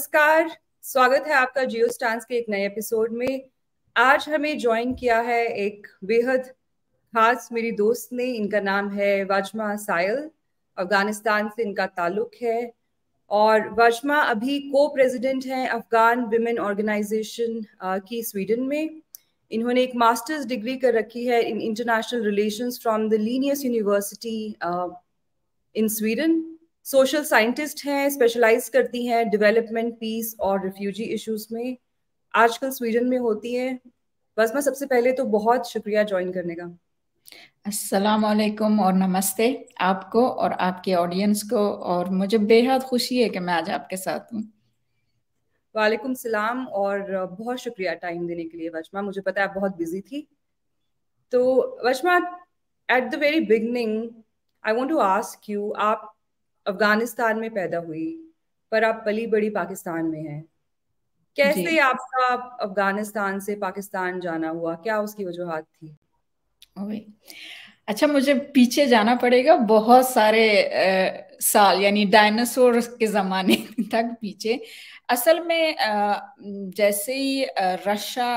नमस्कार स्वागत है आपका जियो स्टांस के एक नए एपिसोड में आज हमें ज्वाइन किया है एक बेहद खास मेरी दोस्त ने इनका नाम है वजमा सायल अफगानिस्तान से इनका ताल्लुक है और वजमा अभी को प्रेसिडेंट हैं अफगान विमेन ऑर्गेनाइजेशन की स्वीडन में इन्होंने एक मास्टर्स डिग्री कर रखी है in international relations from the Linnaeus university in Sweden social scientist हैं स्पेशलाइज करती हैं डेवलपमेंट पीस और रिफ्यूजी इश्यूज में आजकल स्वीडन में होती है बस मैं सबसे पहले तो बहुत शुक्रिया ज्वाइन करने का अस्सलाम वालेकुम और नमस्ते आपको और आपके ऑडियंस को और मुझे बेहद खुशी है कि मैं आज आपके साथ हूँ वालेकुम सलाम और बहुत शुक्रिया टाइम देने के लिए वजमा मुझे पता है आप बहुत बिजी थी तो Wazhma at the very beginning I want to ask you आप अफगानिस्तान में पैदा हुई पर आप पली बड़ी पाकिस्तान में हैं कैसे आपका अफगानिस्तान से पाकिस्तान जाना हुआ क्या उसकी वजूहत थी अच्छा मुझे पीछे जाना पड़ेगा बहुत सारे आ, साल यानी डायनासोर के ज़माने तक पीछे असल में आ, जैसे ही रशिया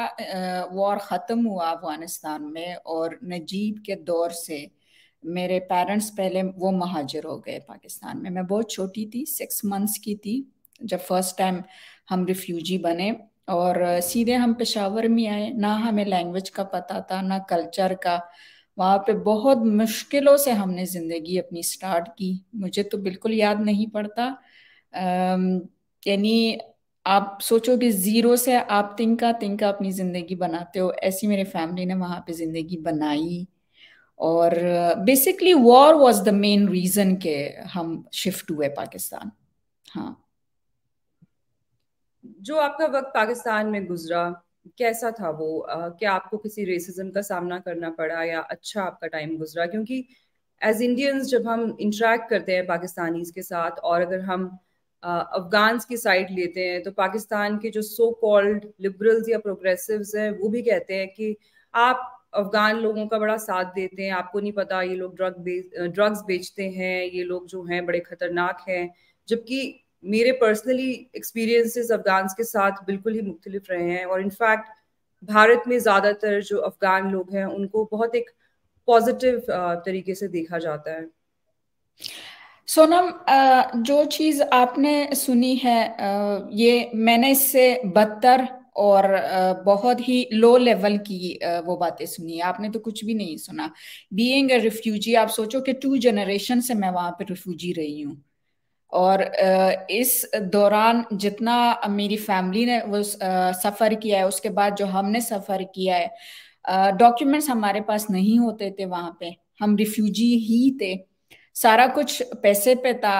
वॉर ख़त्म हुआ अफगानिस्तान में और नजीब के दौर से मेरे पेरेंट्स पहले वो महाजर हो गए पाकिस्तान में मैं बहुत छोटी थी सिक्स मंथ्स की थी जब फर्स्ट टाइम हम रिफ्यूजी बने और सीधे हम पेशावर में आए ना हमें लैंग्वेज का पता था ना कल्चर का वहाँ पे बहुत मुश्किलों से हमने ज़िंदगी अपनी स्टार्ट की मुझे तो बिल्कुल याद नहीं पड़ता यानी आप सोचो कि ज़ीरो से आप तिंका तिंका अपनी ज़िंदगी बनाते हो ऐसी मेरी फैमिली ने वहाँ पे ज़िंदगी बनाई और basically war was the main reason के हम शिफ्ट हुए पाकिस्तान हाँ जो आपका वक्त पाकिस्तान में गुजरा कैसा था वो क्या आपको किसी रेसिज्म का सामना करना पड़ा या अच्छा आपका टाइम गुजरा क्योंकि एज इंडियंस जब हम इंटरेक्ट करते हैं पाकिस्तानीज के साथ और अगर हम अफगान्स की साइड लेते हैं तो पाकिस्तान के जो सो कॉल्ड लिबरल्स या प्रोग्रेसिव्स हैं वो भी कहते हैं कि आप अफगान लोगों का बड़ा साथ देते हैं आपको नहीं पता ये लोग ड्रग बेच ड्रग्स बेचते हैं ये लोग जो हैं बड़े खतरनाक हैं जबकि मेरे पर्सनली एक्सपीरियंसेस अफगान के साथ बिल्कुल ही मुख्तलिफ रहे हैं और इनफैक्ट भारत में ज़्यादातर जो अफगान लोग हैं उनको बहुत एक पॉजिटिव तरीके से देखा जाता है सोनम जो चीज़ आपने सुनी है ये मैंने इससे बदतर और बहुत ही लो लेवल की वो बातें सुनी आपने तो कुछ भी नहीं सुना बीइंग अ रिफ्यूजी आप सोचो कि टू जनरेशन से मैं वहाँ पे रिफ्यूजी रही हूँ और इस दौरान जितना मेरी फैमिली ने वो सफ़र किया है उसके बाद जो हमने सफ़र किया है डॉक्यूमेंट्स हमारे पास नहीं होते थे वहाँ पे हम रिफ्यूजी ही थे सारा कुछ पैसे पे था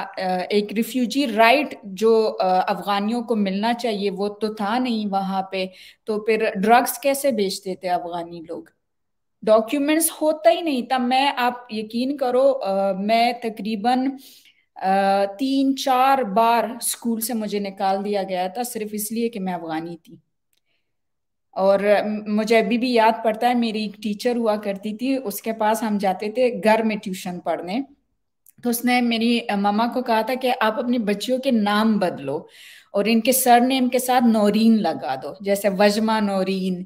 एक रिफ्यूजी राइट जो अफगानियों को मिलना चाहिए वो तो था नहीं वहाँ पे तो फिर ड्रग्स कैसे बेचते थे अफगानी लोग डॉक्यूमेंट्स होता ही नहीं था मैं आप यकीन करो आ, मैं तकरीबन तीन चार बार स्कूल से मुझे निकाल दिया गया था सिर्फ इसलिए कि मैं अफगानी थी और मुझे अभी भी याद पड़ता है मेरी एक टीचर हुआ करती थी उसके पास हम जाते थे घर में ट्यूशन पढ़ने तो उसने मेरी मामा को कहा था कि आप अपनी बच्चियों के नाम बदलो और इनके सरनेम के साथ नौरीन लगा दो जैसे वजमा नौरीन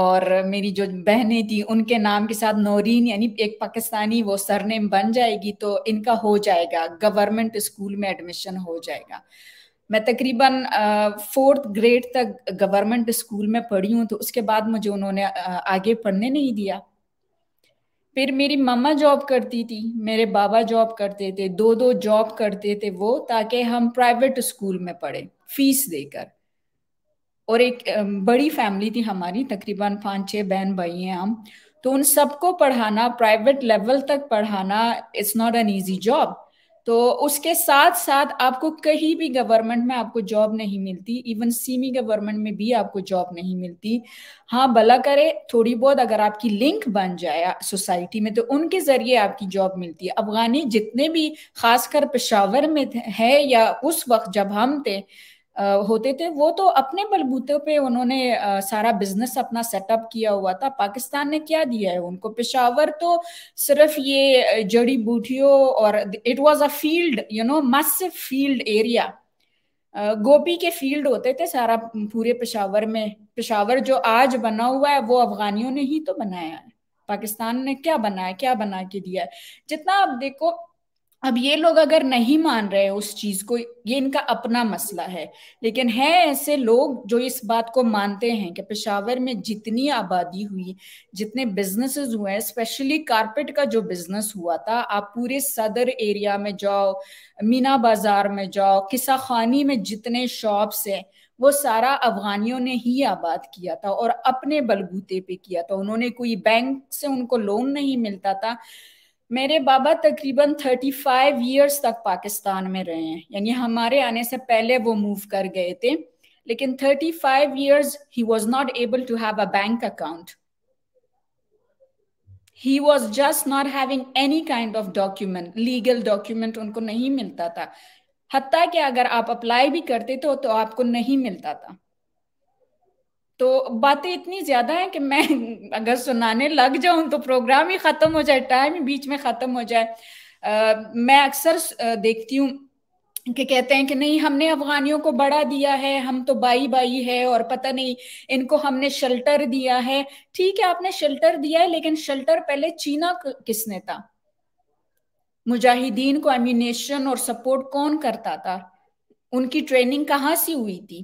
और मेरी जो बहनें थी उनके नाम के साथ नौरीन यानी एक पाकिस्तानी वो सरनेम बन जाएगी तो इनका हो जाएगा गवर्नमेंट स्कूल में एडमिशन हो जाएगा मैं तकरीबन फोर्थ ग्रेड तक गवर्नमेंट स्कूल में पढ़ी हूँ तो उसके बाद मुझे उन्होंने आगे पढ़ने नहीं दिया फिर मेरी मम्मा जॉब करती थी मेरे बाबा जॉब करते थे दो दो जॉब करते थे वो ताकि हम प्राइवेट स्कूल में पढ़े फीस देकर और एक बड़ी फैमिली थी हमारी तकरीबन पाँच छह बहन भाई हैं हम तो उन सबको पढ़ाना प्राइवेट लेवल तक पढ़ाना it's not an easy job तो उसके साथ साथ आपको कहीं भी गवर्नमेंट में आपको जॉब नहीं मिलती इवन सीमी गवर्नमेंट में भी आपको जॉब नहीं मिलती हाँ भला करे थोड़ी बहुत अगर आपकी लिंक बन जाए सोसाइटी में तो उनके जरिए आपकी जॉब मिलती है अफगानी जितने भी खासकर पेशावर में है या उस वक्त जब हम थे होते थे वो तो अपने बलबूते पे उन्होंने सारा बिजनेस अपना सेटअप किया हुआ था पाकिस्तान ने क्या दिया है उनको पेशावर तो सिर्फ ये जड़ी बूटियों और it was a field you know massive field area गोपी के फील्ड होते थे सारा पूरे पेशावर में पेशावर जो आज बना हुआ है वो अफगानियों ने ही तो बनाया है पाकिस्तान ने क्या बनाया क्या बना के दिया है जितना आप देखो अब ये लोग अगर नहीं मान रहे उस चीज को ये इनका अपना मसला है लेकिन है ऐसे लोग जो इस बात को मानते हैं कि पेशावर में जितनी आबादी हुई जितने बिजनेसेस हुए हैं स्पेशली कारपेट का जो बिजनेस हुआ था आप पूरे सदर एरिया में जाओ मीना बाजार में जाओ किसा खानी में जितने शॉप्स हैं वो सारा अफगानियों ने ही आबाद किया था और अपने बलबूते पे किया था उन्होंने कोई बैंक से उनको लोन नहीं मिलता था मेरे बाबा तकरीबन 35 इयर्स तक पाकिस्तान में रहे हैं यानी हमारे आने से पहले वो मूव कर गए थे लेकिन 35 years he was not able to have a bank account he was just not having any kind of document legal document उनको नहीं मिलता था हती कि अगर आप अप्लाई भी करते तो, तो आपको नहीं मिलता था तो बातें इतनी ज्यादा हैं कि मैं अगर सुनाने लग जाऊं तो प्रोग्राम ही खत्म हो जाए टाइम ही बीच में खत्म हो जाए आ, मैं अक्सर देखती हूँ कि कहते हैं कि नहीं हमने अफगानियों को बड़ा दिया है हम तो बाई बाई है और पता नहीं इनको हमने शल्टर दिया है ठीक है आपने शेल्टर दिया है लेकिन शल्टर पहले चीना किसने था मुजाहिदीन को एम्यूनेशन और सपोर्ट कौन करता था उनकी ट्रेनिंग कहाँ सी हुई थी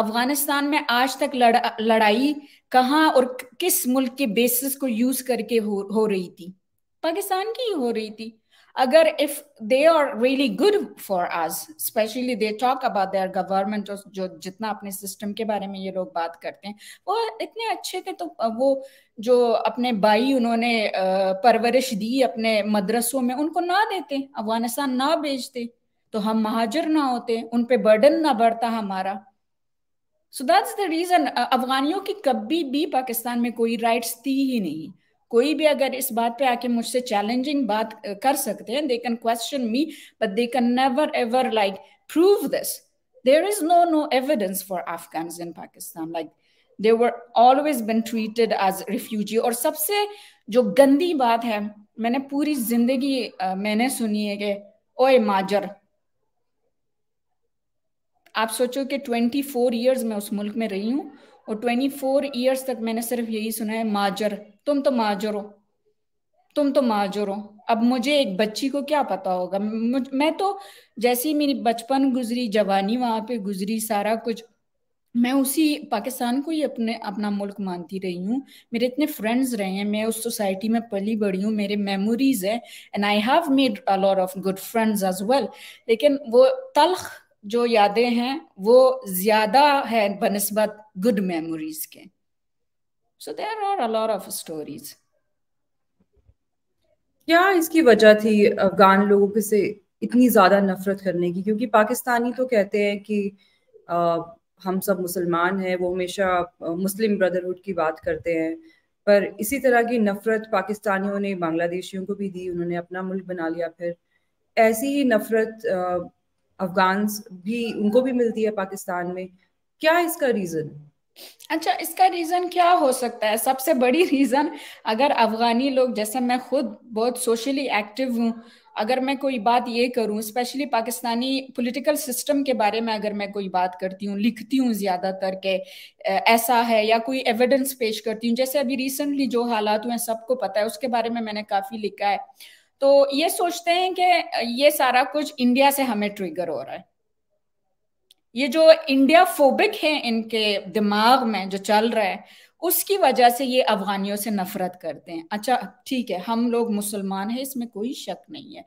अफगानिस्तान में आज तक लड़ा, लड़ाई कहाँ और किस मुल्क के बेसिस को यूज करके हो, हो रही थी पाकिस्तान की ही हो रही थी अगर if they are really good for आज specially they talk about their government जो जितना अपने सिस्टम के बारे में ये लोग बात करते हैं वो इतने अच्छे थे तो वो जो अपने भाई उन्होंने परवरिश दी अपने मदरसों में उनको ना देते अफगानिस्तान ना भेजते तो हम महाजर ना होते उन पे बर्डन ना बढ़ता हमारा सो दैट्स द रीजन अफगानियों की कभी भी पाकिस्तान में कोई राइट्स थी ही नहीं कोई भी अगर इस बात पे आके मुझसे चैलेंजिंग बात uh, कर सकते हैं they can question me but they can never ever like prove this there is no no evidence for Afghan in Pakistan like they were always been treated as refugee और सबसे जो गंदी बात है मैंने पूरी जिंदगी uh, मैंने सुनी है कि ओए माजर आप सोचो कि 24 इयर्स मैं उस मुल्क में रही हूँ और 24 इयर्स तक मैंने सिर्फ यही सुना है माजर तुम तो माजर हो तुम तो माजर हो अब मुझे एक बच्ची को क्या पता होगा मैं तो जैसे ही मेरी बचपन गुजरी जवानी वहां पे गुजरी सारा कुछ मैं उसी पाकिस्तान को ही अपने अपना मुल्क मानती रही हूँ मेरे इतने फ्रेंड्स रहे हैं मैं उस सोसाइटी में पली बढ़ी हूँ मेरे मेमोरीज है and I have made a lot of good friends as well लेकिन वो तलख जो यादें हैं वो ज्यादा है बनस्बत गुड मेमोरीज के so there are a lot of stories क्या इसकी वजह थी अफगान लोगों के से इतनी ज्यादा नफरत करने की क्योंकि पाकिस्तानी तो कहते हैं कि आ, हम सब मुसलमान हैं वो हमेशा मुस्लिम ब्रदरहुड की बात करते हैं पर इसी तरह की नफरत पाकिस्तानियों ने बांग्लादेशियों को भी दी उन्होंने अपना मुल्क बना लिया फिर ऐसी ही नफरत अफगान भी उनको भी मिलती है पाकिस्तान में क्या इसका रीजन अच्छा इसका रीज़न क्या हो सकता है सबसे बड़ी रीज़न अगर अफ़गानी लोग जैसे मैं खुद बहुत सोशली एक्टिव हूँ अगर मैं कोई बात ये करूँ स्पेशली पाकिस्तानी पॉलिटिकल सिस्टम के बारे में अगर मैं कोई बात करती हूँ लिखती हूँ ज़्यादातर के ऐसा है या कोई एविडेंस पेश करती हूँ जैसे अभी रिसेंटली जो हालात हुए हैं सबको पता है उसके बारे में मैंने काफ़ी लिखा है तो ये सोचते हैं कि ये सारा कुछ इंडिया से हमें ट्रिगर हो रहा है ये जो इंडिया फोबिक है इनके दिमाग में जो चल रहा है उसकी वजह से ये अफगानियों से नफरत करते हैं अच्छा ठीक है हम लोग मुसलमान हैं इसमें कोई शक नहीं है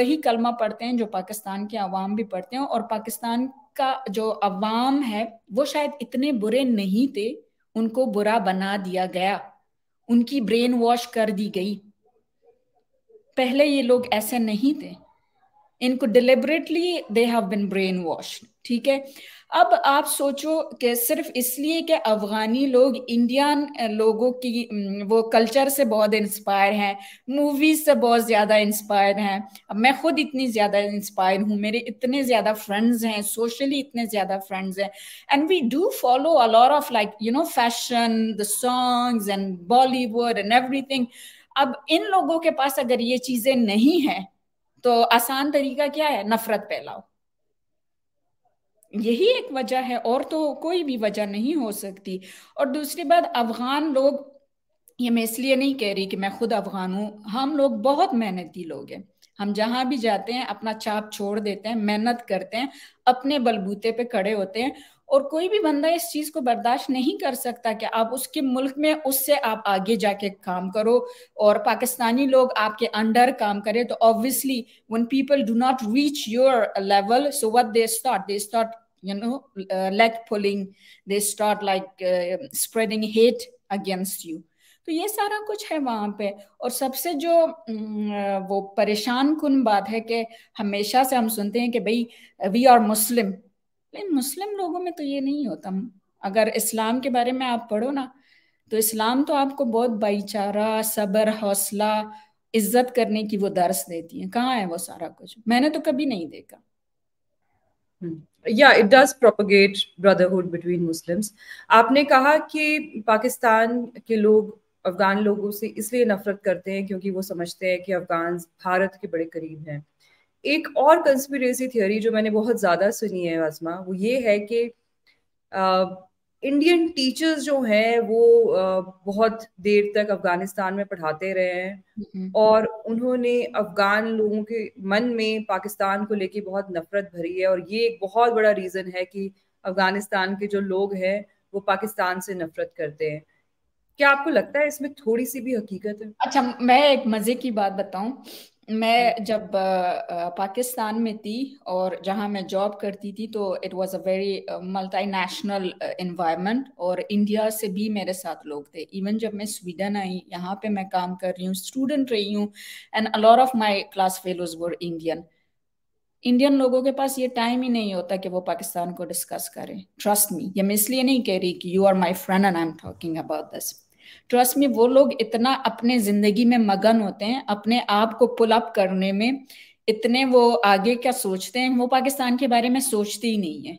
वही कलमा पढ़ते हैं जो पाकिस्तान के अवाम भी पढ़ते हैं और पाकिस्तान का जो अवाम है वो शायद इतने बुरे नहीं थे उनको बुरा बना दिया गया उनकी ब्रेन वॉश कर दी गई पहले ये लोग ऐसे नहीं थे इनको deliberately they have been brainwash ठीक है अब आप सोचो कि सिर्फ इसलिए कि अफगानी लोग इंडियन लोगों की वो कल्चर से बहुत इंस्पायर हैं मूवीज से बहुत ज़्यादा इंस्पायर हैं अब मैं खुद इतनी ज़्यादा इंस्पायर हूँ मेरे इतने ज़्यादा फ्रेंड्स हैं सोशली इतने ज़्यादा फ्रेंड्स हैं and we do follow a lot of like you know fashion the songs and Bollywood and everything अब इन लोगों के पास अगर ये चीजें नहीं है तो आसान तरीका क्या है नफरत फैलाओ यही एक वजह है और तो कोई भी वजह नहीं हो सकती और दूसरी बात अफगान लोग ये मैं इसलिए नहीं कह रही कि मैं खुद अफगान हूं हम लोग बहुत मेहनती लोग हैं हम जहां भी जाते हैं अपना चाप छोड़ देते हैं मेहनत करते हैं अपने बलबूते पे खड़े होते हैं और कोई भी बंदा इस चीज को बर्दाश्त नहीं कर सकता कि आप उसके मुल्क में उससे आप आगे जाके काम करो और पाकिस्तानी लोग आपके अंडर काम करें तो obviously when people do not reach your level so what they start they start you know leg pulling they start like spreading hate against you तो ये सारा कुछ है वहाँ पे और सबसे जो वो परेशान कन बात है कि हमेशा से हम सुनते हैं कि भाई वी आर मुस्लिम लेकिन मुस्लिम लोगों में तो ये नहीं होता अगर इस्लाम के बारे में आप पढ़ो ना तो इस्लाम तो आपको बहुत भाईचारा सबर हौसला इज्जत करने की वो दर्श देती है कहाँ है वो सारा कुछ मैंने तो कभी नहीं देखा या it does propagate brotherhood between Muslims आपने कहा कि पाकिस्तान के लोग अफगान लोगों से इसलिए नफरत करते हैं क्योंकि वो समझते हैं कि अफगान भारत के बड़े करीब हैं एक और कंस्पिरेसी थियोरी जो मैंने बहुत ज़्यादा सुनी है आजमा वो ये है कि इंडियन टीचर्स जो हैं वो बहुत देर तक अफगानिस्तान में पढ़ाते रहे हैं हम्म। और उन्होंने अफगान लोगों के मन में पाकिस्तान को लेके बहुत नफरत भरी है और ये एक बहुत बड़ा रीज़न है कि अफगानिस्तान के जो लोग हैं वो पाकिस्तान से नफरत करते हैं क्या आपको लगता है इसमें थोड़ी सी भी हकीकत है अच्छा मैं एक मजे की बात बताऊं मैं हाँ। जब पाकिस्तान में थी और जहां मैं जॉब करती थी तो it was a very multinational national environment और इंडिया से भी मेरे साथ लोग थे इवन जब मैं स्वीडन आई यहाँ पे मैं काम कर रही हूँ स्टूडेंट रही हूँ and a lot of my class fellows were Indian Indian लोगों के पास ये टाइम ही नहीं होता कि वो पाकिस्तान को डिस्कस करें ट्रस्ट मी ये मैं इसलिए नहीं कह रही कि you are my friend and I am talking about this trust में वो लोग इतना अपने जिंदगी में मगन होते हैं अपने आप को पुल अप करने में इतने वो आगे क्या सोचते हैं वो पाकिस्तान के बारे में सोचते ही नहीं है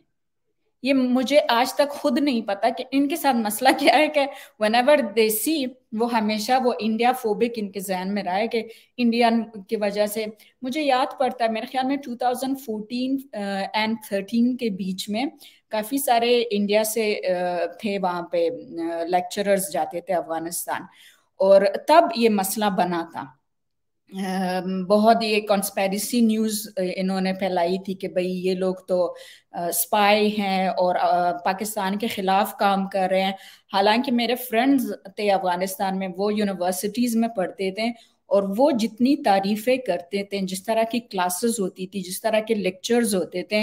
ये मुझे आज तक खुद नहीं पता कि इनके साथ मसला क्या है कि वन एवर देसी वो हमेशा वो इंडिया फोबिक इनके जहन में रहा है कि इंडियन की वजह से मुझे याद पड़ता है मेरे ख्याल में 2014 एंड 13 के बीच में काफ़ी सारे इंडिया से थे वहाँ पे लेक्चरर्स जाते थे अफगानिस्तान और तब ये मसला बना था बहुत ये कॉन्स्पेरिसी न्यूज़ इन्होंने फैलाई थी कि भाई ये लोग तो स्पाई हैं और पाकिस्तान के ख़िलाफ़ काम कर रहे हैं हालांकि मेरे फ्रेंड्स थे अफ़गानिस्तान में वो यूनिवर्सिटीज़ में पढ़ते थे और वो जितनी तारीफें करते थे जिस तरह की क्लासेस होती थी जिस तरह के लेक्चर्स होते थे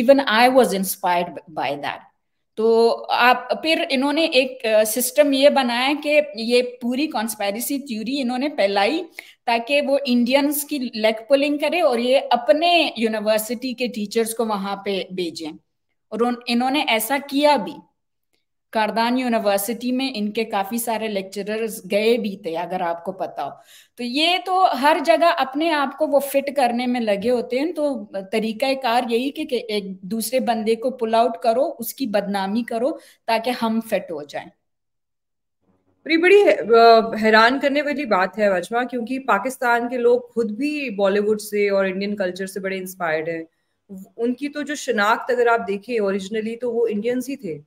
even I was inspired by that तो आप फिर इन्होंने एक सिस्टम ये बनाया कि ये पूरी कॉन्स्पायरेसी थ्योरी इन्होंने फैलाई ताकि वो इंडियंस की लेग पुलिंग करे और ये अपने यूनिवर्सिटी के टीचर्स को वहां पे भेजें और इन्होंने ऐसा किया भी कारदान यूनिवर्सिटी में इनके काफ़ी सारे लेक्चरर्स गए भी थे अगर आपको पता हो तो ये तो हर जगह अपने आप को वो फिट करने में लगे होते हैं तो तरीका कार यही कि, एक दूसरे बंदे को पुल आउट करो उसकी बदनामी करो ताकि हम फिट हो जाएं बड़ी बड़ी हैरान करने वाली बात है वजमा क्योंकि पाकिस्तान के लोग खुद भी बॉलीवुड से और इंडियन कल्चर से बड़े इंस्पायर्ड हैं उनकी तो जो शनाख्त अगर आप देखें ओरिजिनली तो वो इंडियंस ही थे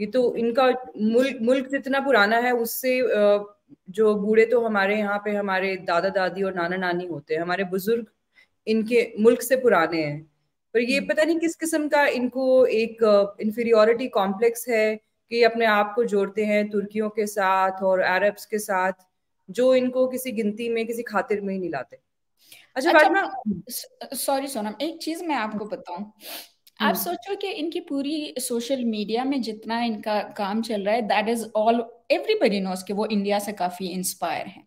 ये तो इनका मुल्क मुल्क जितना पुराना है उससे जो बूढ़े तो हमारे यहाँ पे हमारे दादा दादी और नाना नानी होते हैं हमारे बुजुर्ग इनके मुल्क से पुराने हैं पर ये हम्म। पता नहीं किस किस्म का इनको एक इंफीरियोरिटी कॉम्प्लेक्स है कि अपने आप को जोड़ते हैं तुर्कियों के साथ और अरब्स के साथ जो इनको किसी गिनती में किसी खातिर में ही नहीं लाते अच्छा, अच्छा सॉरी सोनम एक चीज मैं आपको हाँ। बताऊं आप हम्म। सोचो कि इनकी पूरी सोशल मीडिया में जितना इनका काम चल रहा है that is all everybody knows कि वो इंडिया से काफी इंस्पायर है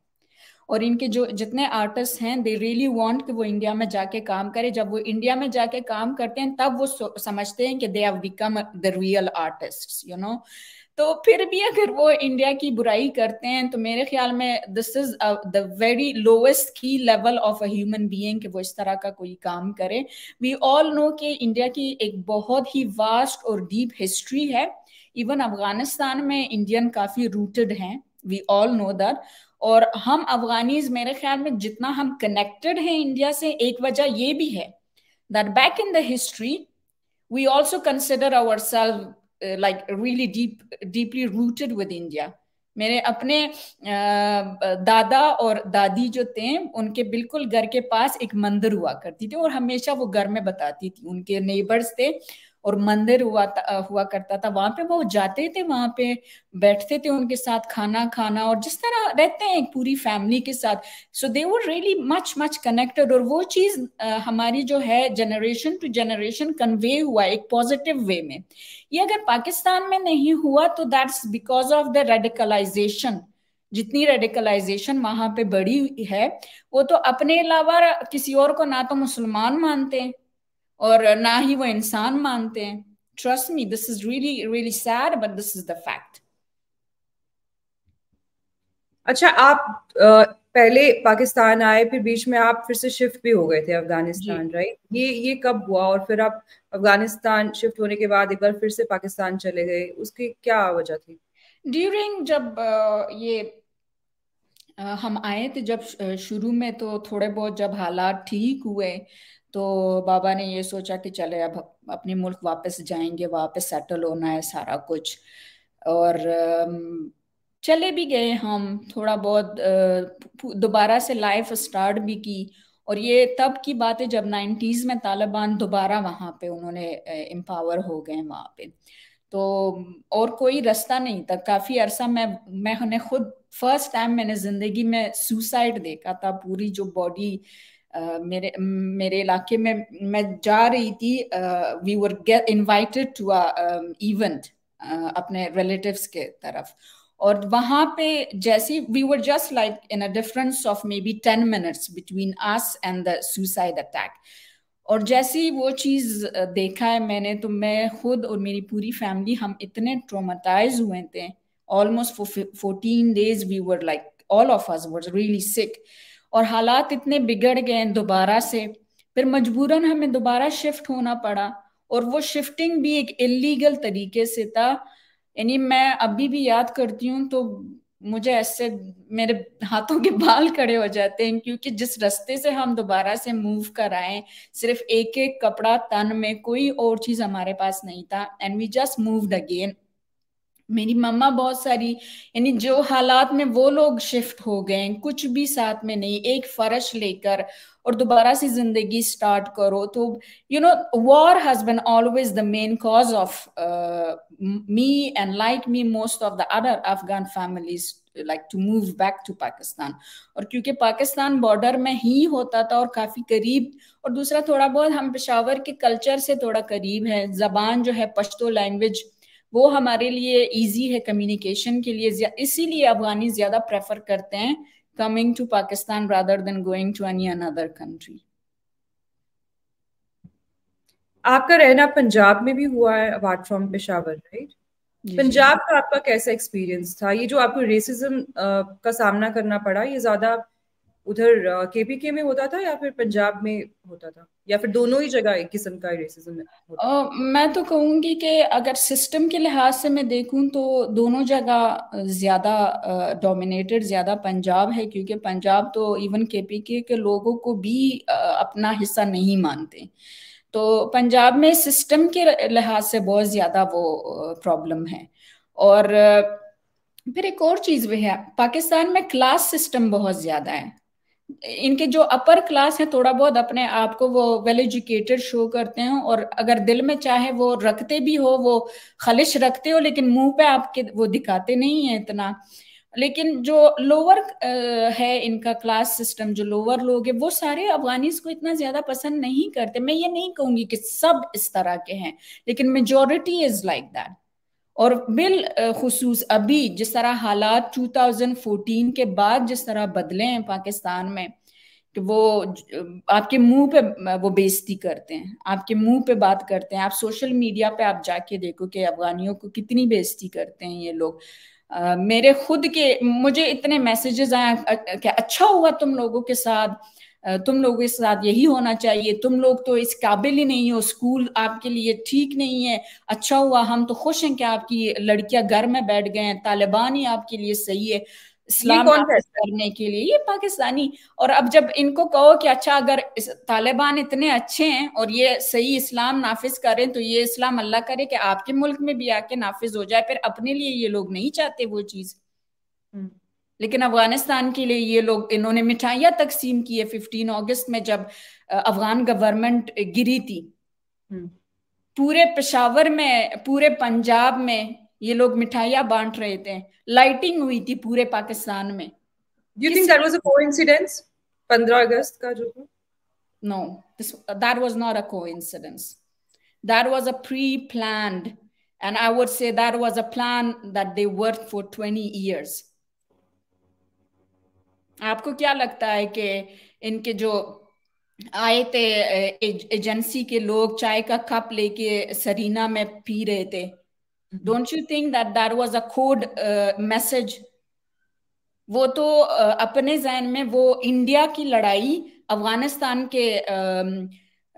और इनके जो जितने आर्टिस्ट हैं दे रियली वांट कि वो इंडिया में जाके काम करे जब वो इंडिया में जाके काम करते हैं तब वो समझते हैं कि they have become the real artist you know तो फिर भी अगर वो इंडिया की बुराई करते हैं तो मेरे ख्याल में this is the very lowest की level of a human being कि वो इस तरह का कोई काम करे वी ऑल नो कि इंडिया की एक बहुत ही वास्ट और डीप हिस्ट्री है इवन अफगानिस्तान में इंडियन काफी रूटेड हैं वी ऑल नो दैट और हम अफगानीज मेरे ख्याल में जितना हम कनेक्टेड हैं इंडिया से एक वजह ये भी है that back in the history we also consider our self like really deep deeply rooted with India मेरे अपने uh, दादा और दादी जो थे उनके बिल्कुल घर के पास एक मंदिर हुआ करती थी और हमेशा वो घर में बताती थी उनके नेबर्स थे और मंदिर हुआ uh, हुआ करता था वहां पे वो जाते थे वहां पे बैठते थे उनके साथ खाना खाना और जिस तरह रहते हैं एक पूरी फैमिली के साथ so they were really much much connected और वो चीज uh, हमारी जो है जनरेशन टू जनरेशन कन्वे हुआ एक पॉजिटिव वे में ये अगर पाकिस्तान में नहीं हुआ तो that's because of the radicalisation जितनी रेडिकलाइजेशन वहां पे बड़ी है वो तो अपने अलावा किसी और को ना तो मुसलमान मानते हैं और ना ही वो इंसान मानते हैं trust me this is really really sad but this is the fact अच्छा आप पहले पाकिस्तान आए फिर बीच में आप फिर से शिफ्ट भी हो गए थे अफगानिस्तान राइट ये ये कब हुआ और फिर आप अफगानिस्तान शिफ्ट होने के बाद एक बार फिर से पाकिस्तान चले गए उसकी क्या वजह थी ड्यूरिंग जब ये हम आए थे जब शुरू में तो थोड़े बहुत जब हालात ठीक हुए तो बाबा ने ये सोचा कि चले अब अपने मुल्क वापस जाएंगे वापस सेटल होना है सारा कुछ और चले भी गए हम थोड़ा बहुत दोबारा से लाइफ स्टार्ट भी की और ये तब की बात है जब नाइन्टीज में तालिबान दोबारा वहाँ पे उन्होंने एम्पावर हो गए वहाँ पे तो और कोई रास्ता नहीं था काफ़ी अरसा मैं मैं उन्हें खुद फर्स्ट टाइम मैंने ज़िंदगी में सुसाइड देखा था पूरी जो बॉडी मेरे मेरे इलाके में मैं जा रही थी we were get invited to event अपने रिलेटिव्स के तरफ और वहां पे जैसे we were just like in a difference of maybe ten minutes between us and the suicide attack और जैसे ही वो चीज़ देखा है मैंने तो मैं खुद और मेरी पूरी फैमिली हम इतने ट्रोमाटाइज हुए थे almost fourteen days we were like all of us were really sick और हालात इतने बिगड़ गए दोबारा से फिर मजबूरन हमें दोबारा शिफ्ट होना पड़ा और वो शिफ्टिंग भी एक इलीगल तरीके से था यानी मैं अभी भी याद करती हूँ तो मुझे ऐसे मेरे हाथों के बाल खड़े हो जाते हैं क्योंकि जिस रास्ते से हम दोबारा से मूव कराएं सिर्फ एक एक कपड़ा तन में कोई और चीज हमारे पास नहीं था and we just moved again मेरी मम्मा बहुत सारी यानी जो हालात में वो लोग शिफ्ट हो गए कुछ भी साथ में नहीं एक फर्श लेकर और दोबारा से जिंदगी स्टार्ट करो तो you know war has been always the main cause of me and like me most of the other Afghan families like to move back to Pakistan और क्योंकि पाकिस्तान बॉर्डर में ही होता था और काफी करीब और दूसरा थोड़ा बहुत हम पेशावर के कल्चर से थोड़ा करीब है जबान जो है पश्तो लैंग्वेज वो हमारे लिए इजी है कम्युनिकेशन के लिए इसीलिए अफगानी ज्यादा प्रेफर करते हैं coming to Pakistan rather than going to any another country. आपका रहना पंजाब में भी हुआ है apart from Peshawar right Punjab का आपका कैसा एक्सपीरियंस था ये जो आपको रेसिज्म का सामना करना पड़ा ये ज्यादा उधर केपीके में होता था या फिर पंजाब में होता था या फिर दोनों ही जगह एक किस्म का रेसिज्म होता uh, मैं तो कहूँगी कि अगर सिस्टम के लिहाज से मैं देखूँ तो दोनों जगह ज़्यादा डोमिनेटेड ज़्यादा पंजाब है क्योंकि पंजाब तो इवन केपीके के लोगों को भी अपना हिस्सा नहीं मानते तो पंजाब में सिस्टम के लिहाज से बहुत ज़्यादा वो प्रॉब्लम है और फिर एक और चीज़ भी है पाकिस्तान में क्लास सिस्टम बहुत ज़्यादा है इनके जो अपर क्लास है थोड़ा बहुत अपने आप को वो वेल एजुकेटेड शो करते हैं और अगर दिल में चाहे वो रखते भी हो वो खलिश रखते हो लेकिन मुंह पे आपके वो दिखाते नहीं है इतना लेकिन जो लोअर है इनका क्लास सिस्टम जो लोअर लोग है वो सारे अफगानिज को इतना ज्यादा पसंद नहीं करते मैं ये नहीं कहूंगी कि सब इस तरह के हैं लेकिन मेजोरिटी इज लाइक दैट और बिल खसूस अभी जिस तरह हालात 2014 के बाद जिस तरह बदले हैं पाकिस्तान में कि वो आपके मुंह पे वो बेइज्जती करते हैं आपके मुंह पे बात करते हैं आप सोशल मीडिया पे आप जाके देखो कि अफगानियों को कितनी बेइज्जती करते हैं ये लोग मेरे खुद के मुझे इतने मैसेजेस आए कि अच्छा हुआ तुम लोगों के साथ तुम लोगों के साथ यही होना चाहिए तुम लोग तो इस काबिल ही नहीं हो स्कूल आपके लिए ठीक नहीं है अच्छा हुआ हम तो खुश हैं कि आपकी लड़कियां घर में बैठ गए हैं तालिबान ही आपके लिए सही है इस्लाम करने के लिए ये पाकिस्तानी और अब जब इनको कहो कि अच्छा अगर तालिबान इतने अच्छे हैं और ये सही इस्लाम नाफिज करें तो ये इस्लाम अल्लाह करे कि आपके मुल्क में भी आके नाफिज हो जाए फिर अपने लिए ये लोग नहीं चाहते वो चीज़ हम्म। लेकिन अफगानिस्तान के लिए ये लोग इन्होंने मिठाइयाँ तकसीम की है फिफ्टीन अगस्त में जब अफगान गवर्नमेंट गिरी थी पूरे पेशावर में पूरे पंजाब में ये लोग मिठाइयाँ बांट रहे थे लाइटिंग हुई थी पूरे पाकिस्तान में Do you think that was a coincidence? 15 अगस्त का जो No, this, that was not a coincidence. That was a pre-planned, and I would say that was a plan that they worked for 20 years. आपको क्या लगता है कि इनके जो आए थे एजेंसी के लोग चाय का कप लेके सरीना में पी रहे थे don't you think that that was a code message वो तो uh, अपने जहन में वो इंडिया की लड़ाई अफगानिस्तान के uh,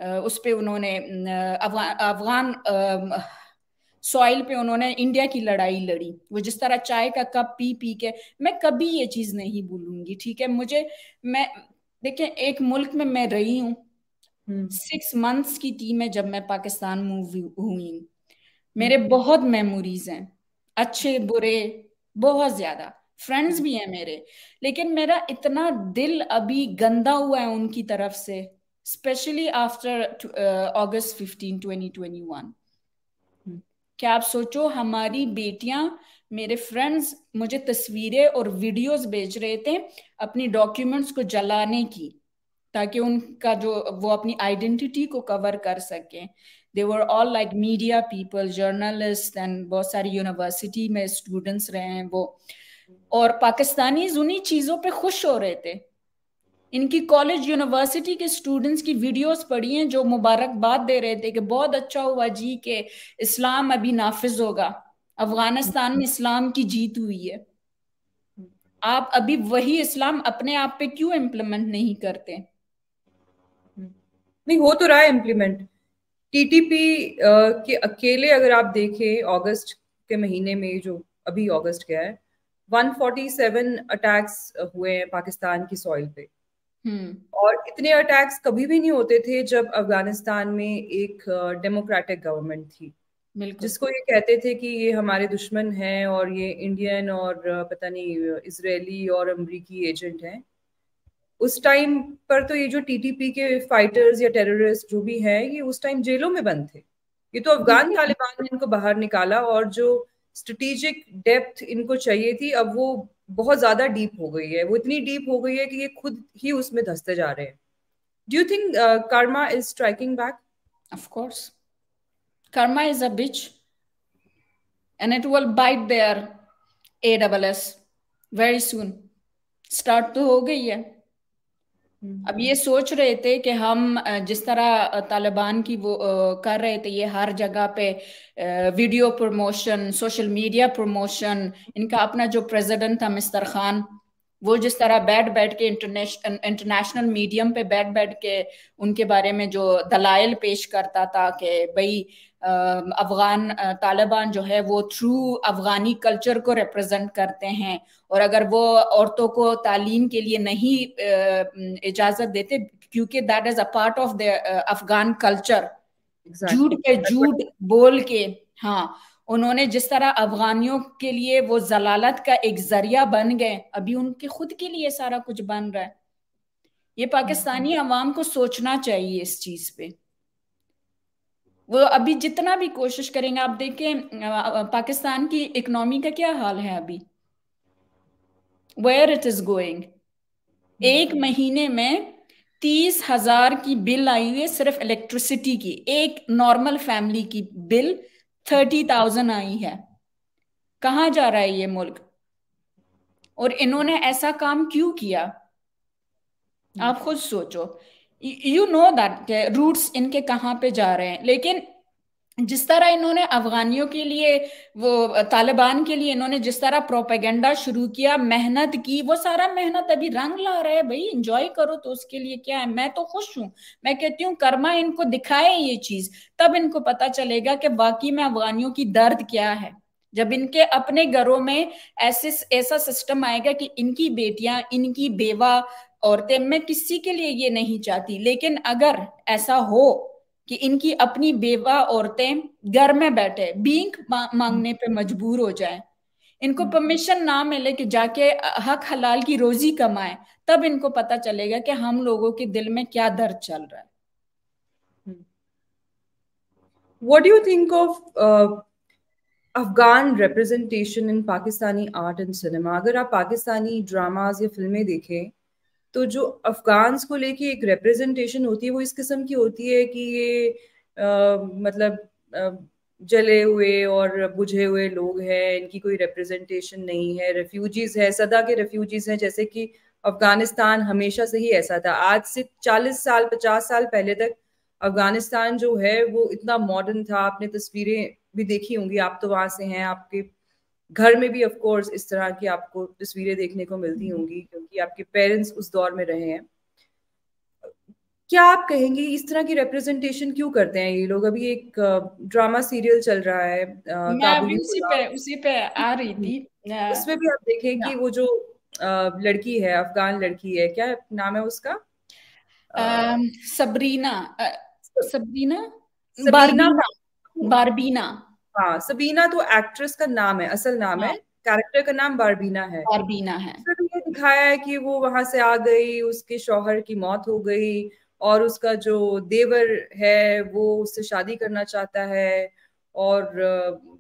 uh, उस पर उन्होंने अफगान सॉइल पे उन्होंने इंडिया की लड़ाई लड़ी वो जिस तरह चाय का कप पी पी के मैं कभी ये चीज नहीं भूलूंगी ठीक है मुझे मैं देखें एक मुल्क में मैं रही हूँ सिक्स हम्म। मंथ्स की थी मैं जब मैं पाकिस्तान मूव हुई हम्म। मेरे बहुत मेमोरीज हैं अच्छे बुरे बहुत ज्यादा फ्रेंड्स भी हैं मेरे लेकिन मेरा इतना दिल अभी गंदा हुआ है उनकी तरफ से specially after August fifteen twenty twenty one क्या आप सोचो हमारी बेटियां मेरे फ्रेंड्स मुझे तस्वीरें और वीडियोस भेज रहे थे अपनी डॉक्यूमेंट्स को जलाने की ताकि उनका जो वो अपनी आइडेंटिटी को कवर कर सकें they were all like media people journalist and बहुत सारी यूनिवर्सिटी में स्टूडेंट्स रहे हैं वो और पाकिस्तानी उन्हीं चीज़ों पे खुश हो रहे थे इनकी कॉलेज यूनिवर्सिटी के स्टूडेंट्स की वीडियोस पढ़ी हैं जो मुबारकबाद दे रहे थे कि बहुत अच्छा हुआ जी के इस्लाम अभी नाफिज होगा अफगानिस्तान में इस्लाम की जीत हुई है आप अभी वही इस्लाम अपने आप पे क्यों इम्प्लीमेंट नहीं करते नहीं हो तो रहा है इम्प्लीमेंट टीटीपी के अकेले अगर आप देखें अगस्त के महीने में जो अभी अगस्त गया है 147 अटैक्स हुए हैं पाकिस्तान की सॉइल पे हम्म। और इतने अटैक्स कभी भी नहीं होते थे जब अफगानिस्तान में एक डेमोक्रेटिक गवर्नमेंट थी जिसको ये कहते थे कि ये हमारे दुश्मन हैं और ये इंडियन और पता नहीं इसराइली और अमरीकी एजेंट हैं उस टाइम पर तो ये जो टीटीपी के फाइटर्स या टेररिस्ट जो भी हैं ये उस टाइम जेलों में बंद थे ये तो अफगान तालिबान ने इनको बाहर निकाला और जो स्ट्रेटेजिक डेप्थ इनको चाहिए थी अब वो बहुत ज्यादा डीप हो गई है वो इतनी डीप हो गई है कि ये खुद ही उसमें धंसते जा रहे हैं do you think karma is striking back of course karma is a bitch and it will bite their a double s very soon start तो हो गई है हम्म। अब ये सोच रहे थे कि हम जिस तरह तालिबान की वो कर रहे थे ये हर जगह पे video promotion social media promotion इनका अपना जो प्रेसिडेंट था मिस्टर खान वो जिस तरह बैठ बैठ के इंटरनेशनल इंटरनेशनल मीडियम पे बैठ बैठ के उनके बारे में जो दलाइल पेश करता था कि भाई अफगान तालिबान जो है वो थ्रू अफगानी कल्चर को रिप्रेजेंट करते हैं और अगर वो औरतों को तालीम के लिए नहीं इजाजत देते क्योंकि that is a part of the Afghan culture झूठ पे झूठ बोल के हाँ उन्होंने जिस तरह अफगानियों के लिए वो जलालत का एक जरिया बन गए अभी उनके खुद के लिए सारा कुछ बन रहा है ये पाकिस्तानी हम्म। अवाम को सोचना चाहिए इस चीज पे वो अभी जितना भी कोशिश करेंगे आप देखें पाकिस्तान की इकोनॉमी का क्या हाल है अभी वेयर इट इज गोइंग एक हम्म। महीने में तीस हजार की बिल आई हुई है सिर्फ इलेक्ट्रिसिटी की एक नॉर्मल फैमिली की बिल थर्टी थाउजेंड आई है कहा जा रहा है ये मुल्क और इन्होंने ऐसा काम क्यों किया आप हम्म। खुद सोचो यू नो दैट रूट्स इनके कहाँ पे जा रहे हैं लेकिन जिस तरह इन्होंने अफगानियों के लिए वो तालिबान के लिए इन्होंने जिस तरह प्रोपेगेंडा शुरू किया मेहनत की वो सारा मेहनत अभी रंग ला रहा है भाई इंजॉय करो तो उसके लिए क्या है मैं तो खुश हूँ मैं कहती हूँ कर्मा इनको दिखाए ये चीज तब इनको पता चलेगा कि बाकी में अफगानियों की दर्द क्या है जब इनके अपने घरों में ऐसे ऐसा सिस्टम आएगा कि इनकी बेटियां इनकी बेवा औरतें मैं किसी के लिए ये नहीं चाहती लेकिन अगर ऐसा हो कि इनकी अपनी बेवा औरतें घर में बैठे बींक मांगने पे मजबूर हो जाए इनको परमिशन हम्म। ना मिले कि जाके हक हलाल की रोजी कमाए तब इनको पता चलेगा कि हम लोगों के दिल में क्या दर्द चल रहा है hmm. What do you think of uh, Afghan representation in Pakistani art and cinema अगर आप पाकिस्तानी ड्रामाज या फिल्में देखें तो जो अफगान्स को लेके एक रिप्रेजेंटेशन होती है वो इस किस्म की होती है कि ये आ, मतलब आ, जले हुए और बुझे हुए लोग हैं इनकी कोई रिप्रेजेंटेशन नहीं है रेफ्यूजीज है सदा के रेफ्यूजीज हैं जैसे कि अफगानिस्तान हमेशा से ही ऐसा था आज से 40 साल 50 साल पहले तक अफगानिस्तान जो है वो इतना मॉडर्न था आपने तस्वीरें भी देखी होंगी आप तो वहां से हैं आपके घर में भी ऑफ कोर्स इस तरह की आपको तस्वीरें देखने को मिलती हम्म। होंगी क्योंकि आपके पेरेंट्स उस दौर में रहे हैं क्या आप कहेंगे इस तरह की रिप्रेजेंटेशन क्यों करते हैं ये लोग अभी एक ड्रामा सीरियल चल रहा है मैं उसी पे उसी पे आ रही हम्म। थी उसमें भी आप देखें कि हाँ। वो जो लड़की है अफगान लड़की है क्या नाम है उसका सबरीना सबरीना बारबीना हाँ सबीना तो एक्ट्रेस का नाम है असल नाम है कैरेक्टर हाँ। का नाम बारबीना है बारबीना है फिर ये दिखाया है कि वो वहां से आ गई उसके शौहर की मौत हो गई और उसका जो देवर है वो उससे शादी करना चाहता है और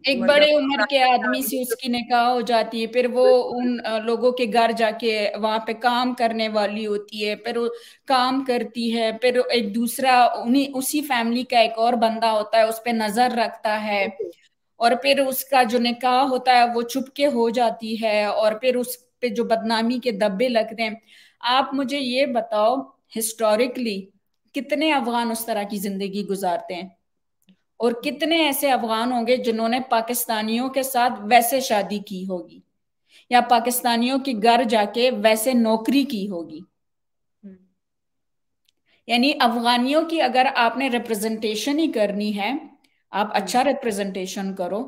एक मतलब बड़े उम्र के आदमी से उसकी निकाह हो जाती है फिर वो उन लोगों के घर जाके वहाँ पे काम करने वाली होती है फिर काम करती है फिर एक दूसरा उन्हीं उसी फैमिली का एक और बंदा होता है उस पर नजर रखता है okay. और फिर उसका जो निकाह होता है वो चुपके हो जाती है और फिर उस पे जो बदनामी के दब्बे लगते हैं आप मुझे ये बताओ हिस्टोरिकली कितने अफगान उस तरह की जिंदगी गुजारते हैं और कितने ऐसे अफगान होंगे जिन्होंने पाकिस्तानियों के साथ वैसे शादी की होगी या पाकिस्तानियों के घर जाके वैसे नौकरी की होगी हम्म। यानी अफगानियों की अगर आपने रिप्रेजेंटेशन ही करनी है आप हम्म। अच्छा रिप्रेजेंटेशन करो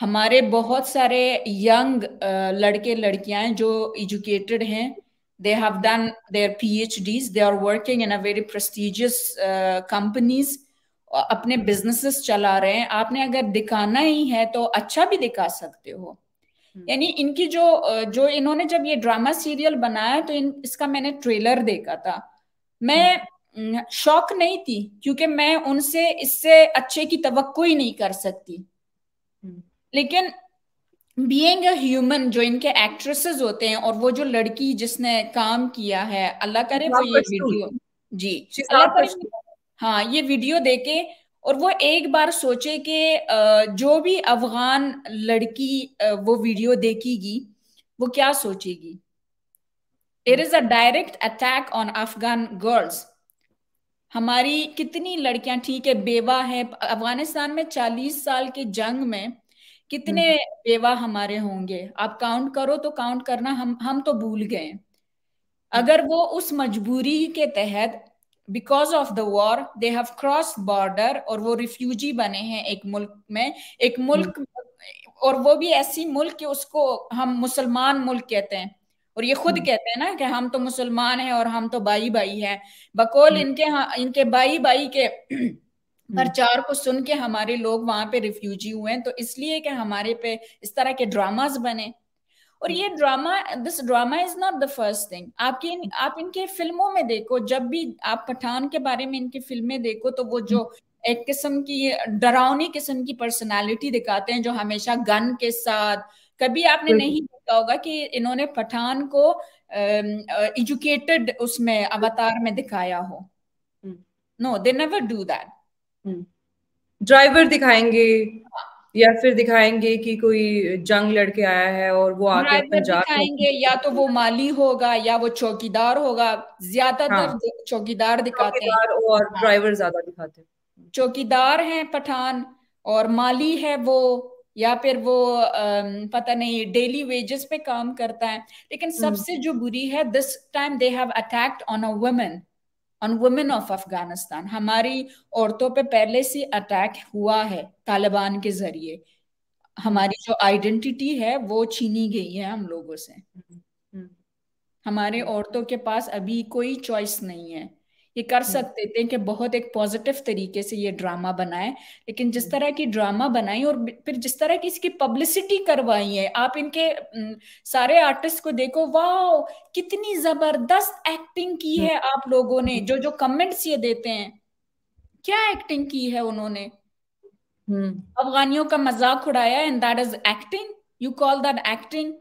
हमारे बहुत सारे यंग लड़के लड़कियां जो एजुकेटेड हैं they have done their phds they are working in a very prestigious uh, अपने बिजनेसेस चला रहे हैं आपने अगर दिखाना ही है तो अच्छा भी दिखा सकते हो हम्म। यानी इनकी जो जो इन्होंने जब ये ड्रामा सीरियल बनाया तो इन इसका मैंने ट्रेलर देखा था मैं हम्म। शौक नहीं थी क्योंकि मैं उनसे इससे अच्छे की तवक्को ही नहीं कर सकती हम्म। लेकिन बीइंग अ ह्यूमन जो इनके एक्ट्रेसेस होते हैं और वो जो लड़की जिसने काम किया है अल्लाह करे वो ये वीडियो जी अल्लाह करे हाँ ये वीडियो देखे और वो एक बार सोचे कि जो भी अफगान लड़की वो वीडियो देखेगी वो क्या सोचेगी it is a direct attack on Afghan girls हमारी कितनी लड़कियां ठीक है बेवा है अफगानिस्तान में चालीस साल की जंग में कितने हम्म। बेवा हमारे होंगे आप काउंट करो तो काउंट करना हम हम तो भूल गए अगर वो उस मजबूरी के तहत because of the war they have cross border और वो रिफ्यूजी बने हैं एक मुल्क में एक मुल्क हम्म। और वो भी ऐसी मुल्क उसको हम मुसलमान मुल्क कहते हैं और ये खुद हम्म। कहते हैं ना कि हम तो मुसलमान हैं और हम तो बाई बाई हैं बकोल हम्म। इनके हाँ, इनके बाई बाई के हम्म। प्रचार को सुन के हमारे लोग वहां पे रिफ्यूजी हुए हैं तो इसलिए कि हमारे पे इस तरह के ड्रामास बने और ये drama this drama is not the first thing आपकी आप इनके फिल्मों में देखो जब भी आप पठान के बारे में इनकी फिल्में देखो तो वो जो एक किस्म की डरावनी किस्म की पर्सनालिटी दिखाते हैं जो हमेशा गन के साथ कभी आपने नहीं देखा होगा कि इन्होंने पठान को एजुकेटेड उसमें अवतार में दिखाया हो no they never do that driver दिखाएंगे हाँ। या फिर दिखाएंगे कि कोई जंग लड़के आया है और वो आके पंजाब दिखाएंगे या तो वो माली होगा या वो चौकीदार होगा ज्यादातर हाँ, चौकीदार दिखाते हैं और ड्राइवर हाँ। ज्यादा दिखाते हैं चौकीदार हैं पठान और माली है वो या फिर वो पता नहीं डेली वेजेस पे काम करता है लेकिन hmm. सबसे जो बुरी है this time they have attacked on a women on women of Afghanistan हमारी औरतों पे पहले से अटैक हुआ है तालिबान के जरिए हमारी जो आइडेंटिटी है वो छीनी गई है हम लोगों से hmm. Hmm. हमारे औरतों के पास अभी कोई चॉइस नहीं है ये कर हम्म। सकते थे कि बहुत एक पॉजिटिव तरीके से ये ड्रामा बनाए लेकिन जिस हम्म। तरह की ड्रामा बनाई और फिर जिस तरह की इसकी पब्लिसिटी करवाई है आप इनके सारे आर्टिस्ट को देखो वाह कितनी जबरदस्त एक्टिंग की हम्म। है आप लोगों ने जो जो कमेंट्स ये देते हैं क्या एक्टिंग की है उन्होंने अफगानियों का मजाक उड़ाया and that is acting you call that acting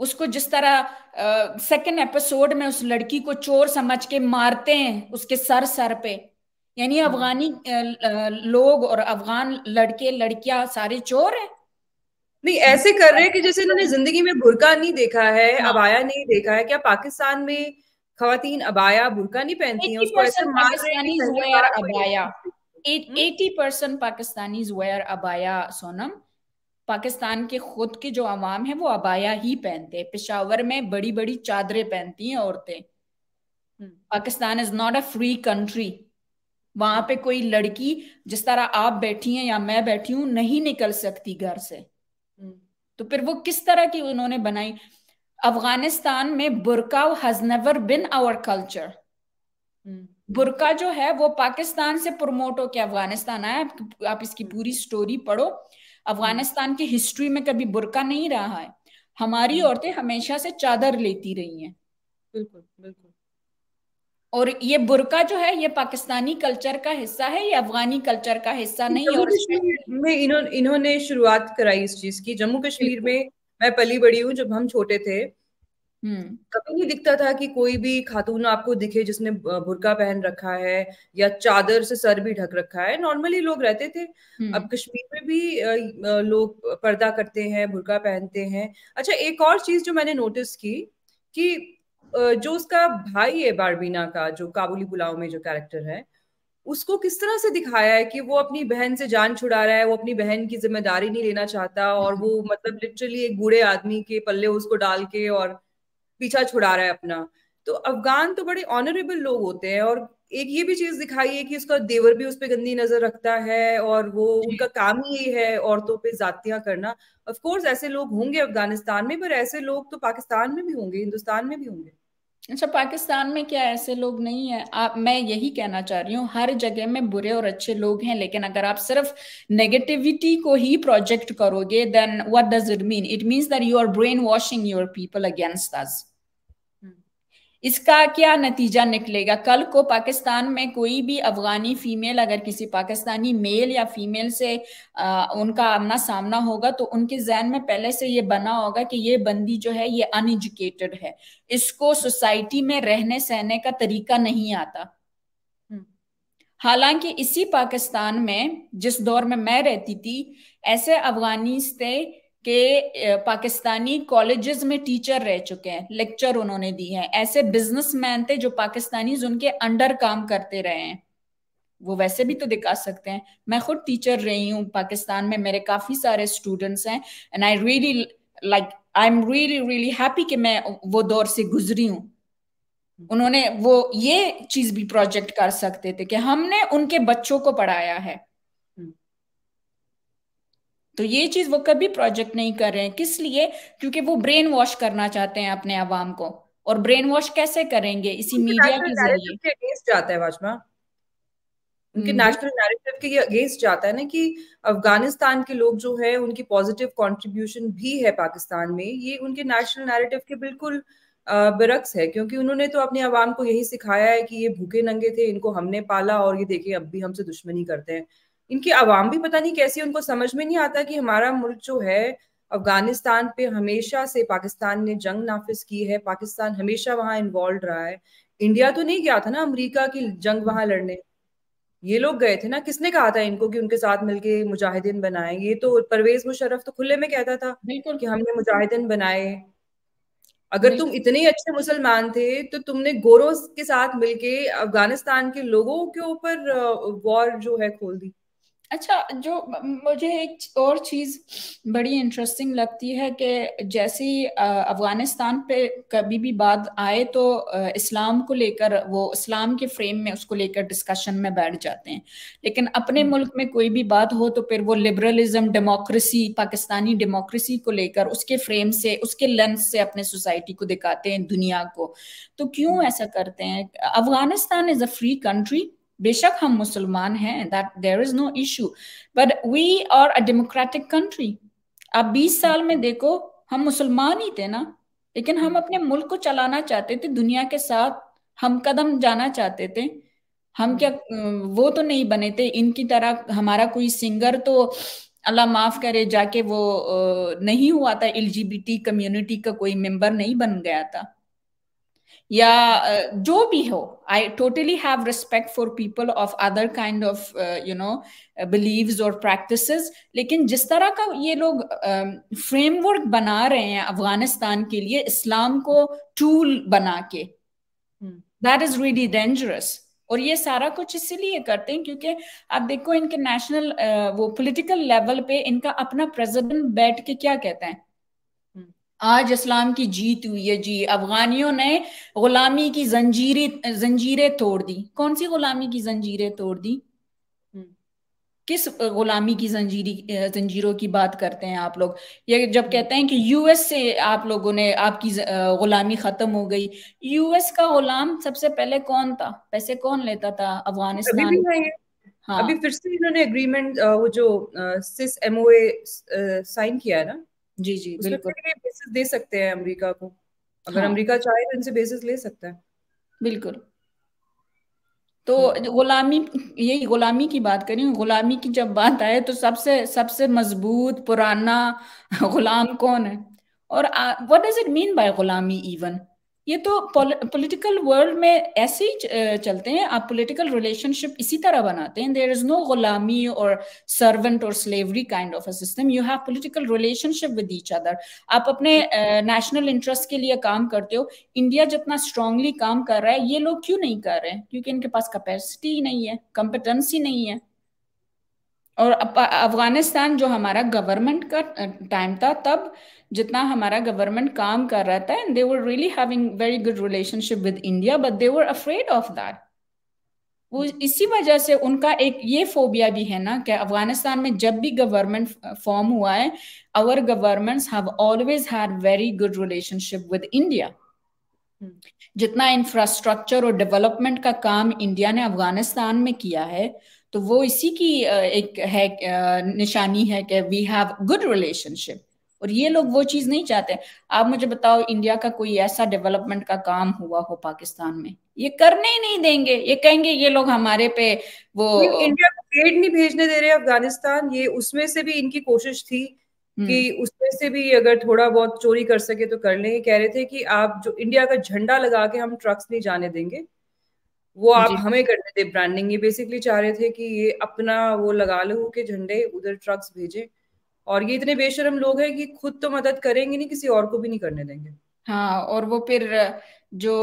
उसको जिस तरह सेकंड एपिसोड में उस लड़की को चोर समझ के मारते हैं उसके सर सर पे यानी हाँ। अफगानी लोग और अफगान लड़के लड़कियां सारे चोर हैं नहीं ऐसे कर रहे हैं कि जैसे इन्होंने हाँ। जिंदगी में बुरका नहीं देखा है हाँ। अबाया नहीं देखा है क्या पाकिस्तान में खातन अबाया बुरका नहीं पहनती है उसको ऐसे पाकिस्तानी अबाया एटी परसेंट पाकिस्तानी अबाया सोनम पाकिस्तान के खुद के जो आवाम है वो अबाया ही पहनते हैं पिशावर में बड़ी बड़ी चादरें पहनती हैं औरतें hmm. Pakistan is not a free country वहां पे कोई लड़की जिस तरह आप बैठी हैं या मैं बैठी हूं नहीं निकल सकती घर से हम्म। तो फिर वो किस तरह की उन्होंने बनाई अफगानिस्तान में बुरका has never been our culture बुरका जो है वो पाकिस्तान से प्रमोट होके अफगानिस्तान आया आप इसकी हम्म। पूरी स्टोरी पढ़ो अफगानिस्तान हम्म। की हिस्ट्री में कभी बुरका नहीं रहा है हमारी हम्म। औरतें हमेशा से चादर लेती रही हैं बिल्कुल बिल्कुल और ये बुरका जो है ये पाकिस्तानी कल्चर का हिस्सा है ये अफगानी कल्चर का हिस्सा नहीं और में इन्हों, इन्होंने शुरुआत कराई इस चीज की जम्मू कश्मीर में मैं पली बड़ी हूँ जब हम छोटे थे कभी हम्म। नहीं दिखता था कि कोई भी खातून आपको दिखे जिसने बुरका पहन रखा है या चादर से सर भी ढक रखा है नॉर्मली लोग रहते थे हम्म। अब कश्मीर में भी लोग पर्दा करते हैं बुरका पहनते हैं अच्छा एक और चीज जो मैंने नोटिस की कि जो उसका भाई है बारबीना का जो काबुली पुलाव में जो कैरेक्टर है उसको किस तरह से दिखाया है कि वो अपनी बहन से जान छुड़ा रहा है वो अपनी बहन की जिम्मेदारी नहीं लेना चाहता और वो मतलब लिटरली एक बूढ़े आदमी के पल्ले उसको डाल के और पीछा छुड़ा रहा है अपना तो अफगान तो बड़े ऑनरेबल लोग होते हैं और एक ये भी चीज दिखाई है कि उसका देवर भी उस पर गंदी नजर रखता है और वो उनका काम ही है औरतों पे जातियां करना ऑफ कोर्स ऐसे लोग होंगे अफगानिस्तान में पर ऐसे लोग तो पाकिस्तान में भी होंगे हिंदुस्तान में भी होंगे अच्छा पाकिस्तान में क्या ऐसे लोग नहीं है आप मैं यही कहना चाह रही हूँ हर जगह में बुरे और अच्छे लोग हैं लेकिन अगर आप सिर्फ नेगेटिविटी को ही प्रोजेक्ट करोगे then what does it mean it means that you are brainwashing your people against us इसका क्या नतीजा निकलेगा कल को पाकिस्तान में कोई भी अफगानी फीमेल अगर किसी पाकिस्तानी मेल या फीमेल से आ, उनका आमना सामना होगा तो उनके जहन में पहले से ये बना होगा कि ये बंदी जो है ये अनएजुकेटेड है इसको सोसाइटी में रहने सहने का तरीका नहीं आता हम्म। हालांकि इसी पाकिस्तान में जिस दौर में मैं रहती थी ऐसे अफगानी से के पाकिस्तानी कॉलेजेस में टीचर रह चुके हैं लेक्चर उन्होंने दी है ऐसे बिजनेसमैन थे जो पाकिस्तानी उनके अंडर काम करते रहे हैं वो वैसे भी तो दिखा सकते हैं मैं खुद टीचर रही हूँ पाकिस्तान में मेरे काफी सारे स्टूडेंट्स हैं and I really like I am really really happy कि मैं वो दौर से गुजरी हूँ उन्होंने वो ये चीज भी प्रोजेक्ट कर सकते थे कि हमने उनके बच्चों को पढ़ाया है तो ये चीज वो कभी प्रोजेक्ट नहीं कर रहे हैं किस लिए क्योंकि वो ब्रेन वॉश करना चाहते हैं अपने आवाम को और ब्रेन वॉश कैसे करेंगे इसी मीडिया के जरिए जाता है उनके नेशनल हम्म। नैरेटिव के अगेंस्ट जाता है ना कि अफगानिस्तान के लोग जो है उनकी पॉजिटिव कंट्रीब्यूशन भी है पाकिस्तान में ये उनके नेशनल नैरेटिव के बिल्कुल बरक्स है क्योंकि उन्होंने तो अपने आवाम को यही सिखाया है कि ये भूखे नंगे थे इनको हमने पाला और ये देखे अब भी हमसे दुश्मनी करते हैं इनकी आवाम भी पता नहीं कैसी उनको समझ में नहीं आता कि हमारा मुल्क जो है अफगानिस्तान पे हमेशा से पाकिस्तान ने जंग नाफिज की है पाकिस्तान हमेशा वहाँ इन्वॉल्व रहा है इंडिया तो नहीं गया था ना अमरीका की जंग वहां लड़ने ये लोग गए थे ना किसने कहा था इनको कि उनके साथ मिलके मुजाहिदीन बनाए ये तो परवेज मुशर्रफ तो खुले में कहता था बिल्कुल कि हमने मुजाहिदीन बनाए अगर तुम इतने अच्छे मुसलमान थे तो तुमने गोरो के साथ मिलके अफगानिस्तान के लोगों के ऊपर वॉर जो है खोल दी अच्छा जो मुझे एक और चीज़ बड़ी इंटरेस्टिंग लगती है कि जैसे अफ़गानिस्तान पे कभी भी बात आए तो इस्लाम को लेकर वो इस्लाम के फ्रेम में उसको लेकर डिस्कशन में बैठ जाते हैं लेकिन अपने हम्म। मुल्क में कोई भी बात हो तो फिर वो लिबरलिज्म डेमोक्रेसी पाकिस्तानी डेमोक्रेसी को लेकर उसके फ्रेम से उसके लेंस से अपने सोसाइटी को दिखाते हैं दुनिया को तो क्यों हम्म। ऐसा करते हैं Afghanistan is a free country बेशक हम मुसलमान हैं that there is no issue but we are a democratic country आप 20 साल में देखो हम मुसलमान ही थे ना लेकिन हम अपने मुल्क को चलाना चाहते थे दुनिया के साथ हम कदम जाना चाहते थे हम क्या वो तो नहीं बने थे इनकी तरह हमारा कोई सिंगर तो अल्लाह माफ करे जाके वो नहीं हुआ था एलजीबीटी कम्युनिटी का कोई मेंबर नहीं बन गया था या जो भी हो I totally have respect for people of other kind of you know believe और प्रैक्टिस लेकिन जिस तरह का ये लोग फ्रेमवर्क um, uh, बना रहे हैं अफगानिस्तान के लिए इस्लाम को टूल बना के दैट इज रियली डेंजरस और ये सारा कुछ इसीलिए करते हैं क्योंकि आप देखो इनके नेशनल uh, वो पॉलिटिकल लेवल पे इनका अपना प्रेसिडेंट बैठ के क्या कहते हैं आज इस्लाम की जीत हुई है जी अफगानियों ने गुलामी की जंजीरें जंजीरें तोड़ दी कौन सी गुलामी की जंजीरें तोड़ दी हम्म। किस गुलामी की जंजीरी जंजीरों की बात करते हैं आप लोग ये जब कहते हैं कि यूएस से आप लोगों ने आपकी गुलामी खत्म हो गई यूएस का गुलाम सबसे पहले कौन था पैसे कौन लेता था अफगानिस्तान हाँ अभी फिर से इन्होंने एग्रीमेंट वो जो सिस एमओए साइन किया है ना जी जी बिल्कुल बेसिस दे सकते हैं अमेरिका को अगर हाँ। अमेरिका चाहे तो इनसे बेसिस ले सकता है बिल्कुल तो हाँ। गुलामी यही गुलामी की बात करें गुलामी की जब बात आए तो सबसे सबसे मजबूत पुराना गुलाम कौन है और what does it mean by गुलामी इवन ये तो पॉलिटिकल वर्ल्ड में ऐसे ही चलते हैं आप पॉलिटिकल रिलेशनशिप इसी तरह बनाते हैं देर इज नो गुलामी और सर्वेंट और slavery kind of a system you have political relationship with each other आप अपने नेशनल uh, इंटरेस्ट के लिए काम करते हो इंडिया जितना स्ट्रांगली काम कर रहा है ये लोग क्यों नहीं कर रहे हैं क्योंकि इनके पास कैपेसिटी नहीं है कॉम्पिटेंसी नहीं है और अफगानिस्तान जो हमारा गवर्नमेंट का टाइम था तब जितना हमारा गवर्नमेंट काम कर रहा था and they were really having very good relationship with India but they were afraid of that वो इसी वजह से उनका एक ये फोबिया भी है ना कि अफगानिस्तान में जब भी गवर्नमेंट फॉर्म हुआ है our governments have always had very good relationship with India जितना इंफ्रास्ट्रक्चर और डेवलपमेंट का काम इंडिया ने अफगानिस्तान में किया है तो वो इसी की एक है निशानी है कि वी हैव गुड रिलेशनशिप और ये लोग वो चीज नहीं चाहते आप मुझे बताओ इंडिया का कोई ऐसा डेवलपमेंट का काम हुआ हो पाकिस्तान में ये करने ही नहीं देंगे ये कहेंगे ये लोग हमारे पे वो इंडिया को एड नहीं भेजने दे रहे अफगानिस्तान ये उसमें से भी इनकी कोशिश थी हम्म। कि उसमें से भी अगर थोड़ा बहुत चोरी कर सके तो कर ले कह रहे थे कि आप जो इंडिया का झंडा लगा के हम ट्रक्स नहीं जाने देंगे वो आप हमें करने दे ब्रांडिंग ये बेसिकली चाह रहे थे कि ये अपना वो लगा लो के झंडे उधर ट्रक्स भेजे और ये इतने बेशरम लोग हैं कि खुद तो मदद करेंगे नहीं किसी और को भी नहीं करने देंगे हाँ और वो फिर जो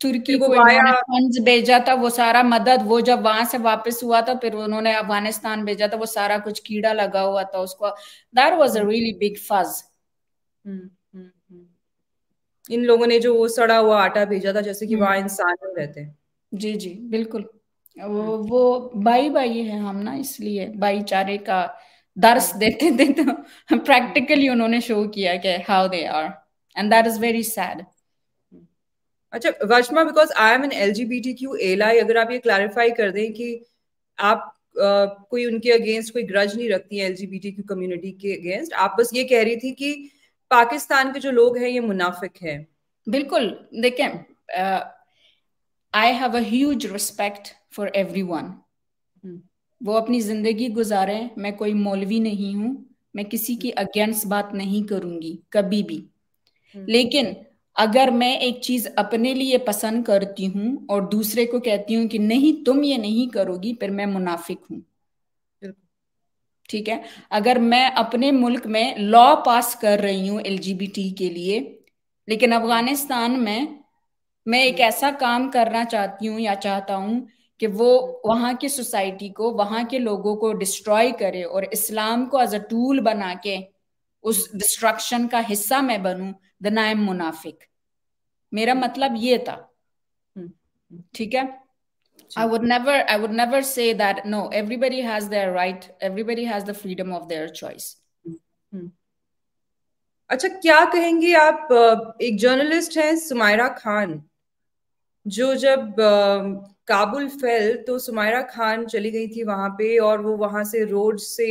तुर्की को फंड्स भेजा था वो सारा मदद वो जब वहां से वापस हुआ था फिर उन्होंने अफगानिस्तान भेजा था वो सारा कुछ कीड़ा लगा हुआ था उसको that was a really big fuss इन लोगों ने जो वो सड़ा हुआ आटा भेजा था जैसे कि हम्म। वहां इंसान रहते हैं जी जी बिल्कुल वो हम्म। वो भाई भाई है हम ना इसलिए भाईचारे का दर्श देते थे तो प्रैक्टिकली उन्होंने शो किया कि how they are and that is very sad अच्छा वर्षमा because I am an L G B T Q ally अगर आप ये क्लैरिफाई कर दें कि आप Uh, कोई उनके अगेंस्ट कोई ग्रज नहीं रखती है L G B T Q community के अगेंस्ट आप बस ये कह रही थी कि पाकिस्तान के जो लोग हैं ये मुनाफिक हैं बिल्कुल देखें I have a huge respect for everyone वो अपनी जिंदगी गुजारे मैं कोई मौलवी नहीं हूं मैं किसी की अगेंस्ट बात नहीं करूंगी कभी भी हम्म। लेकिन अगर मैं एक चीज अपने लिए पसंद करती हूँ और दूसरे को कहती हूँ कि नहीं तुम ये नहीं करोगी फिर मैं मुनाफिक हूँ ठीक है अगर मैं अपने मुल्क में लॉ पास कर रही हूँ एल के लिए लेकिन अफगानिस्तान में मैं एक हम्म। ऐसा काम करना चाहती हूँ या चाहता हूँ कि वो वहां की सोसाइटी को वहां के लोगों को डिस्ट्रॉय करे और इस्लाम को एज अ टूल बना के उस डिस्ट्रक्शन का हिस्सा मैं बनू देन आई एम मुनाफिक मेरा मतलब ये था हम्म, ठीक है I would never I would never say that no everybody has their right everybody has the freedom of their choice अच्छा क्या कहेंगे आप एक जर्नलिस्ट हैं सुमायरा खान जो जब काबुल फेल तो सुमायरा खान चली गई थी वहां पे और वो वहां से रोड से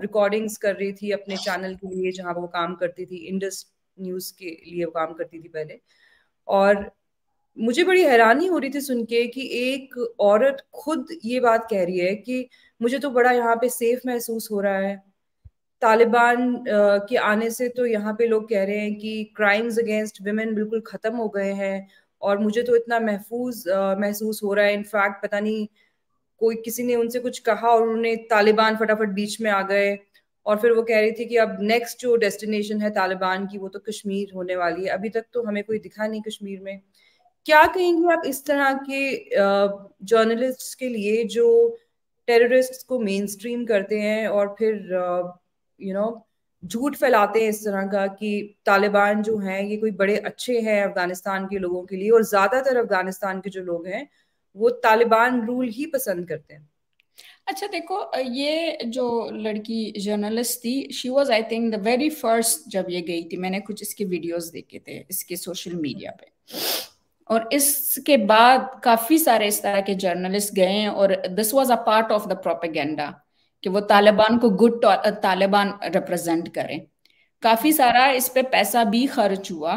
रिकॉर्डिंग्स कर रही थी अपने चैनल के लिए जहां वो काम करती थी इंडस न्यूज के लिए वो काम करती थी पहले और मुझे बड़ी हैरानी हो रही थी सुन के कि एक औरत खुद ये बात कह रही है कि मुझे तो बड़ा यहाँ पे सेफ महसूस हो रहा है तालिबान के आने से तो यहाँ पे लोग कह रहे हैं कि क्राइम्स अगेंस्ट वुमेन बिल्कुल ख़त्म हो गए हैं और मुझे तो इतना महफूज महसूस हो रहा है इनफैक्ट पता नहीं कोई किसी ने उनसे कुछ कहा और उन्होंने तालिबान फटाफट बीच में आ गए और फिर वो कह रही थी कि अब नेक्स्ट जो डेस्टिनेशन है तालिबान की वो तो कश्मीर होने वाली है अभी तक तो हमें कोई दिखा नहीं कश्मीर में क्या कहेंगे आप इस तरह के जर्नलिस्ट के लिए जो टेररिस्ट को मेन स्ट्रीम करते हैं और फिर यू नो झूठ फैलाते हैं इस तरह का कि तालिबान जो हैं ये कोई बड़े अच्छे हैं अफगानिस्तान के लोगों के लिए और ज़्यादातर अफगानिस्तान के जो लोग हैं वो तालिबान रूल ही पसंद करते हैं अच्छा देखो ये जो लड़की जर्नलिस्ट थी she was I think the very first जब ये गई थी मैंने कुछ इसके वीडियोस देखे थे इसके सोशल मीडिया पे और इसके बाद काफ़ी सारे इस तरह के जर्नलिस्ट गए और this was a part of the propaganda कि वो तालिबान को गुड तालिबान रिप्रेजेंट करें काफी सारा इस पे पैसा भी खर्च हुआ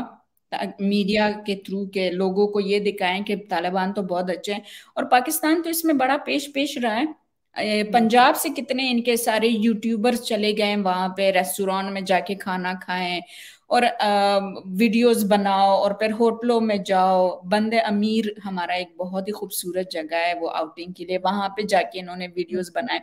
मीडिया के थ्रू के लोगों को ये दिखाएं कि तालिबान तो बहुत अच्छे हैं और पाकिस्तान तो इसमें बड़ा पेश पेश रहा है पंजाब से कितने इनके सारे यूट्यूबर्स चले गए वहां पे रेस्टोरेंट में जाके खाना खाएं और वीडियोस बनाओ और फिर होटलों में जाओ बंद अमीर हमारा एक बहुत ही खूबसूरत जगह है वो आउटिंग के लिए वहां पे जाके इन्होंने वीडियोस बनाए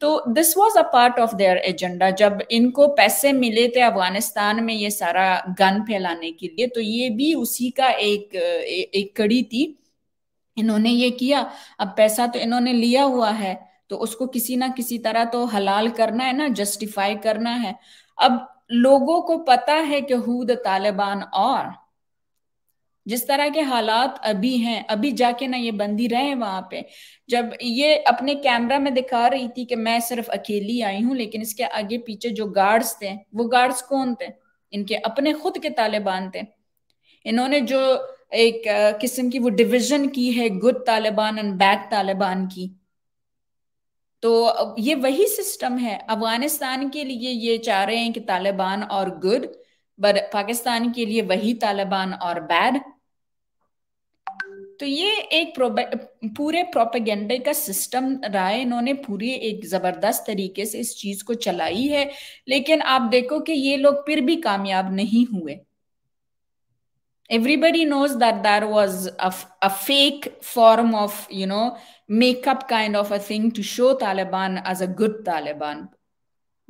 तो this was a part of their agenda जब इनको पैसे मिले थे अफगानिस्तान में ये सारा गन फैलाने के लिए तो ये भी उसी का एक एक कड़ी थी इन्होंने ये किया अब पैसा तो इन्होंने लिया हुआ है तो उसको किसी ना किसी तरह तो हलाल करना है ना जस्टिफाई करना है अब लोगों को पता है कि हु द तालिबान और जिस तरह के हालात अभी हैं अभी जाके ना ये बंदी रहे वहां पे जब ये अपने कैमरा में दिखा रही थी कि मैं सिर्फ अकेली आई हूँ लेकिन इसके आगे पीछे जो गार्ड्स थे वो गार्ड्स कौन थे इनके अपने खुद के तालिबान थे इन्होंने जो एक किस्म की वो डिवीजन की है good Taliban and bad Taliban की तो ये वही सिस्टम है अफगानिस्तान के लिए ये चाह रहे हैं कि तालिबान और गुड बट पाकिस्तान के लिए वही तालिबान और बैड तो ये एक पूरे प्रोपेगेंडे का सिस्टम रहा है इन्होंने पूरी एक जबरदस्त तरीके से इस चीज को चलाई है लेकिन आप देखो कि ये लोग फिर भी कामयाब नहीं हुए everybody knows that there was a fake form of you know makeup kind of a thing to show Taliban as a good Taliban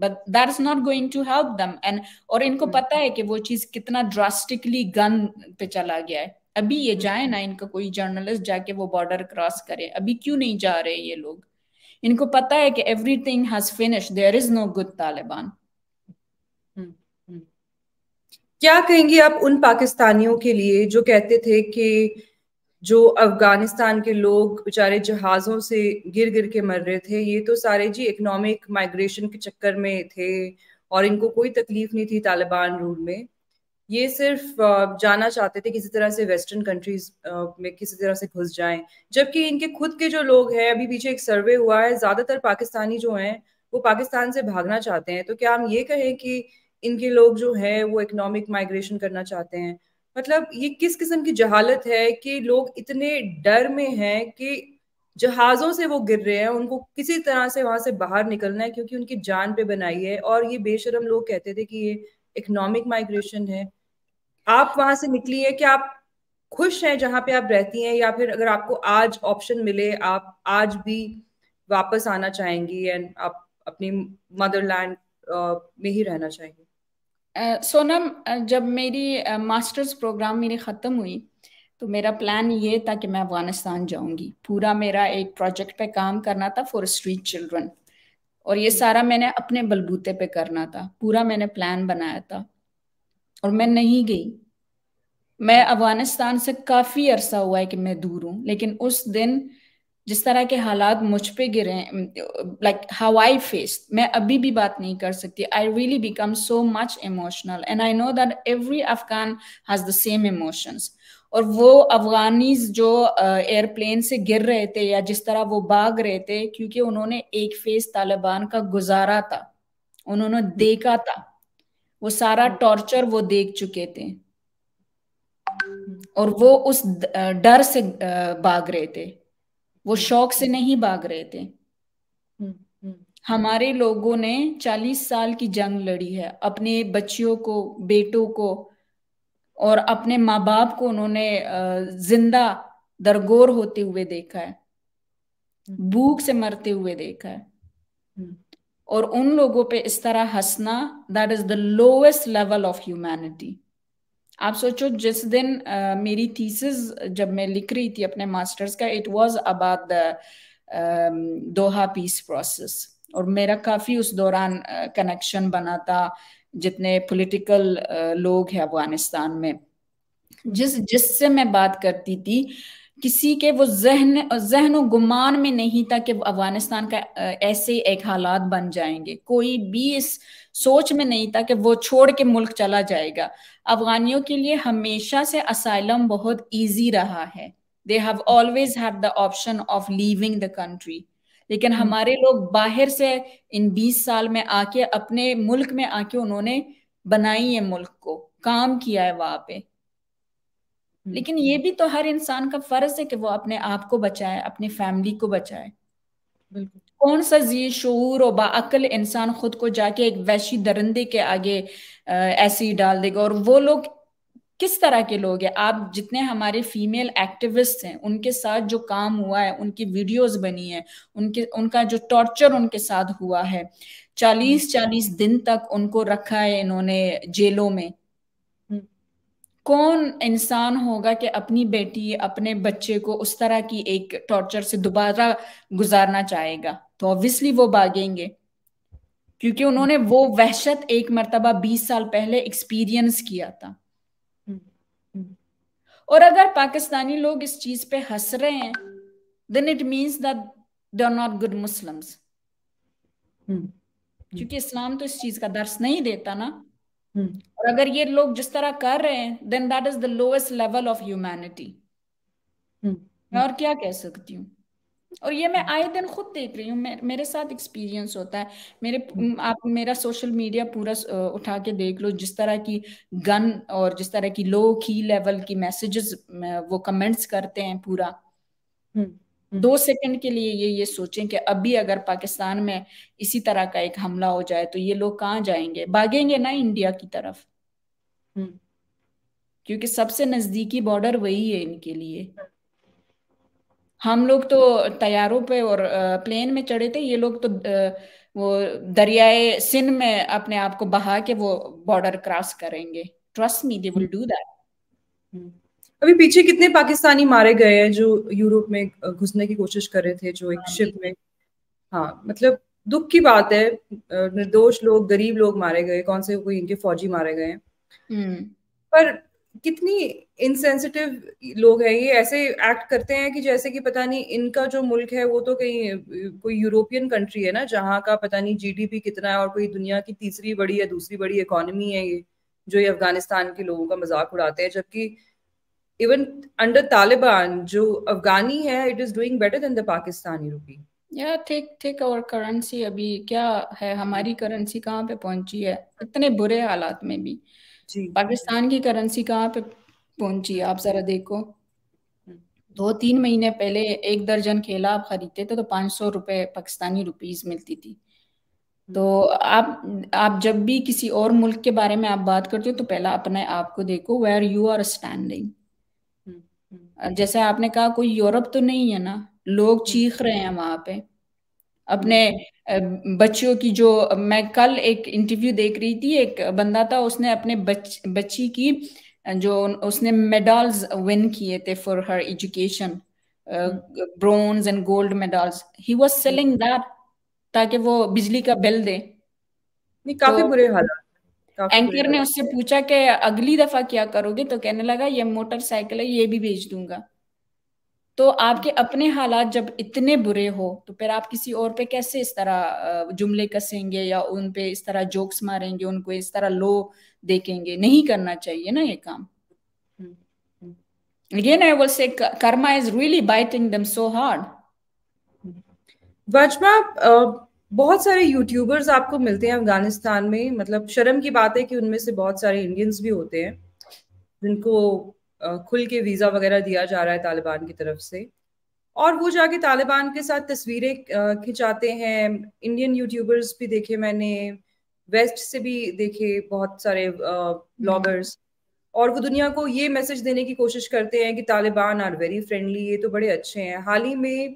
but that is not going to help them and और इनको hmm. पता है कि वो चीज कितना drastically gun पे चला गया है अभी ये hmm. जाए ना इनका कोई जर्नलिस्ट जाके वो बॉर्डर क्रॉस करे अभी क्यों नहीं जा रहे ये लोग इनको पता है कि everything has finish there is no good Taliban क्या कहेंगे आप उन पाकिस्तानियों के लिए जो कहते थे कि जो अफगानिस्तान के लोग बेचारे जहाज़ों से गिर गिर के मर रहे थे ये तो सारे जी इकोनॉमिक माइग्रेशन के चक्कर में थे और इनको कोई तकलीफ नहीं थी तालिबान रूल में ये सिर्फ जाना चाहते थे किसी तरह से वेस्टर्न कंट्रीज में किसी तरह से घुस जाएं जबकि इनके खुद के जो लोग हैं अभी पीछे एक सर्वे हुआ है ज़्यादातर पाकिस्तानी जो हैं वो पाकिस्तान से भागना चाहते हैं तो क्या हम ये कहें कि इनके लोग जो हैं वो इकोनॉमिक माइग्रेशन करना चाहते हैं मतलब ये किस किस्म की जहालत है कि लोग इतने डर में हैं कि जहाज़ों से वो गिर रहे हैं उनको किसी तरह से वहां से बाहर निकलना है क्योंकि उनकी जान पे बनाई है और ये बेशरम लोग कहते थे कि ये इकोनॉमिक माइग्रेशन है आप वहां से निकली है कि आप खुश हैं जहाँ पे आप रहती हैं या फिर अगर आपको आज ऑप्शन मिले आप आज भी वापस आना चाहेंगी एंड आप अपनी मदरलैंड में ही रहना चाहेंगे सोनम जब मेरी मास्टर्स प्रोग्राम मेरी ख़त्म हुई तो मेरा प्लान ये था कि मैं अफगानिस्तान जाऊंगी पूरा मेरा एक प्रोजेक्ट पे काम करना था फॉर स्ट्रीट चिल्ड्रन और ये सारा मैंने अपने बलबूते पे करना था पूरा मैंने प्लान बनाया था और मैं नहीं गई मैं अफगानिस्तान से काफ़ी अरसा हुआ है कि मैं दूर हूँ लेकिन उस दिन जिस तरह के हालात मुझ पे गिरे लाइक हाउ आई फेस मैं अभी भी बात नहीं कर सकती I really become so much emotional and I know that every Afghan has the same emotions और वो अफगानी जो एयरप्लेन से गिर रहे थे या जिस तरह वो भाग रहे थे क्योंकि उन्होंने एक फेस तालिबान का गुजारा था उन्होंने देखा था वो सारा टॉर्चर वो देख चुके थे और वो उस डर से भाग रहे थे वो शौक से नहीं भाग रहे थे हम्म, हम्म। हमारे लोगों ने चालीस साल की जंग लड़ी है अपने बच्चियों को बेटों को और अपने माँ बाप को उन्होंने जिंदा दरगोर होते हुए देखा है हम्म। भूख से मरते हुए देखा है और उन लोगों पे इस तरह हंसना that is the lowest level of humanity आप सोचो जिस दिन uh, मेरी थीसिस जब मैं लिख रही थी अपने मास्टर्स का it was about the Doha peace process और मेरा काफी उस दौरान कनेक्शन uh, बना था जितने पॉलिटिकल uh, लोग हैं अफगानिस्तान में जिस जिससे मैं बात करती थी किसी के वो जहन जहन व गुमान में नहीं था कि अफगानिस्तान का ऐसे एक हालात बन जाएंगे कोई भी इस सोच में नहीं था कि वो छोड़ के मुल्क चला जाएगा अफगानियों के लिए हमेशा से असाइलम बहुत इजी रहा है they have always have the option of leaving the country लेकिन हम्म। हमारे लोग बाहर से इन 20 साल में आके अपने मुल्क में आके उन्होंने बनाई है मुल्क को काम किया है वहां पे हम्म। लेकिन ये भी तो हर इंसान का फर्ज है कि वो अपने आप को बचाए अपनी फैमिली को बचाए कौन सा जी शूर और बाअल इंसान खुद को जाके एक वैशी दरंदे के आगे ऐसे ही डाल देगा और वो लोग किस तरह के लोग हैं आप जितने हमारे फीमेल एक्टिविस्ट हैं उनके साथ जो काम हुआ है उनकी वीडियोस बनी है उनके उनका जो टॉर्चर उनके साथ हुआ है चालीस चालीस दिन तक उनको रखा है इन्होंने जेलों में कौन इंसान होगा कि अपनी बेटी अपने बच्चे को उस तरह की एक टॉर्चर से दोबारा गुजारना चाहेगा तो ऑब्वियसली वो भागेंगे क्योंकि उन्होंने वो वहशत एक मरतबा बीस साल पहले एक्सपीरियंस किया था हम्म, हम्म। और अगर पाकिस्तानी लोग इस चीज पे हंस रहे हैं then it means that they are not good Muslims क्योंकि इस्लाम तो इस चीज का दर्श नहीं देता ना Hmm. और अगर ये लोग जिस तरह कर रहे हैं then that is the lowest level of humanity मैं और क्या कह सकती हूँ और ये मैं आए दिन खुद देख रही हूँ मेरे साथ एक्सपीरियंस होता है मेरे hmm. आप मेरा सोशल मीडिया पूरा उठा के देख लो जिस तरह की गन और जिस तरह की लो की लेवल की मैसेजेस वो कमेंट्स करते हैं पूरा hmm. दो सेकंड के लिए ये ये सोचें कि अभी अगर पाकिस्तान में इसी तरह का एक हमला हो जाए तो ये लोग कहाँ जाएंगे भागेंगे ना इंडिया की तरफ हम्म। क्योंकि सबसे नजदीकी बॉर्डर वही है इनके लिए हम लोग तो तैयारों पे और प्लेन में चढ़े थे ये लोग तो वो दरियाए सिंध में अपने आप को बहा के वो बॉर्डर क्रॉस करेंगे trust me they will do that अभी पीछे कितने पाकिस्तानी मारे गए हैं जो यूरोप में घुसने की कोशिश कर रहे थे जो एक शिप हाँ में हाँ मतलब दुख की बात है निर्दोष लोग गरीब लोग मारे गए कौन से कोई इनके फौजी मारे गए हैं हम्म। पर कितनी इनसेंसिटिव लोग हैं ये ऐसे एक्ट करते हैं कि जैसे कि पता नहीं इनका जो मुल्क है वो तो कहीं कोई यूरोपियन कंट्री है ना जहाँ का पता नहीं जीडीपी कितना है और कोई दुनिया की तीसरी बड़ी या दूसरी बड़ी इकोनॉमी है ये जो ये अफगानिस्तान के लोगों का मजाक उड़ाते हैं जबकि even under Taliban, जो Afghani है, it is doing better than the Pakistani rupee. या ठीक ठीक और करेंसी अभी क्या है हमारी करेंसी कहाँ पे पहुंची है इतने बुरे हालात में भी जी पाकिस्तान की करेंसी कहाँ पे पहुंची है आप जरा देखो हम्म। दो तीन महीने पहले एक दर्जन केला आप खरीदते थे तो पांच सौ रुपए पाकिस्तानी रुपीज मिलती थी हम्म। तो आप आप जब भी किसी और मुल्क के बारे में आप बात करते हो तो पहला अपने आप को देखो वेयर यू आर स्टैंडिंग जैसे आपने कहा कोई यूरोप तो नहीं है ना लोग चीख रहे हैं वहां पे अपने बच्चियों की जो मैं कल एक इंटरव्यू देख रही थी एक बंदा था उसने अपने बच, बच्ची की जो उसने मेडल्स विन किए थे for her education bronze and gold medals he was selling that ताकि वो बिजली का बिल दे नहीं काफी तो, बुरे हालात एंकर ने उससे पूछा कि अगली दफा क्या करोगे तो कहने लगा ये मोटरसाइकिल है ये भी बेच दूंगा तो आपके अपने हालात जब इतने बुरे हो तो फिर आप किसी और पे कैसे इस तरह जुमले कसेंगे या उन पे इस तरह जोक्स मारेंगे उनको इस तरह लो देखेंगे नहीं करना चाहिए ना ये काम again I will say karma is really biting them so hard vajma बहुत सारे यूट्यूबर्स आपको मिलते हैं अफगानिस्तान में मतलब शर्म की बात है कि उनमें से बहुत सारे इंडियंस भी होते हैं जिनको खुल के वीज़ा वगैरह दिया जा रहा है तालिबान की तरफ से और वो जाके तालिबान के साथ तस्वीरें खिंचाते हैं इंडियन यूट्यूबर्स भी देखे मैंने वेस्ट से भी देखे बहुत सारे ब्लॉगर्स और वो दुनिया को ये मैसेज देने की कोशिश करते हैं कि तालिबान आर वेरी फ्रेंडली ये तो बड़े अच्छे हैं हाल ही में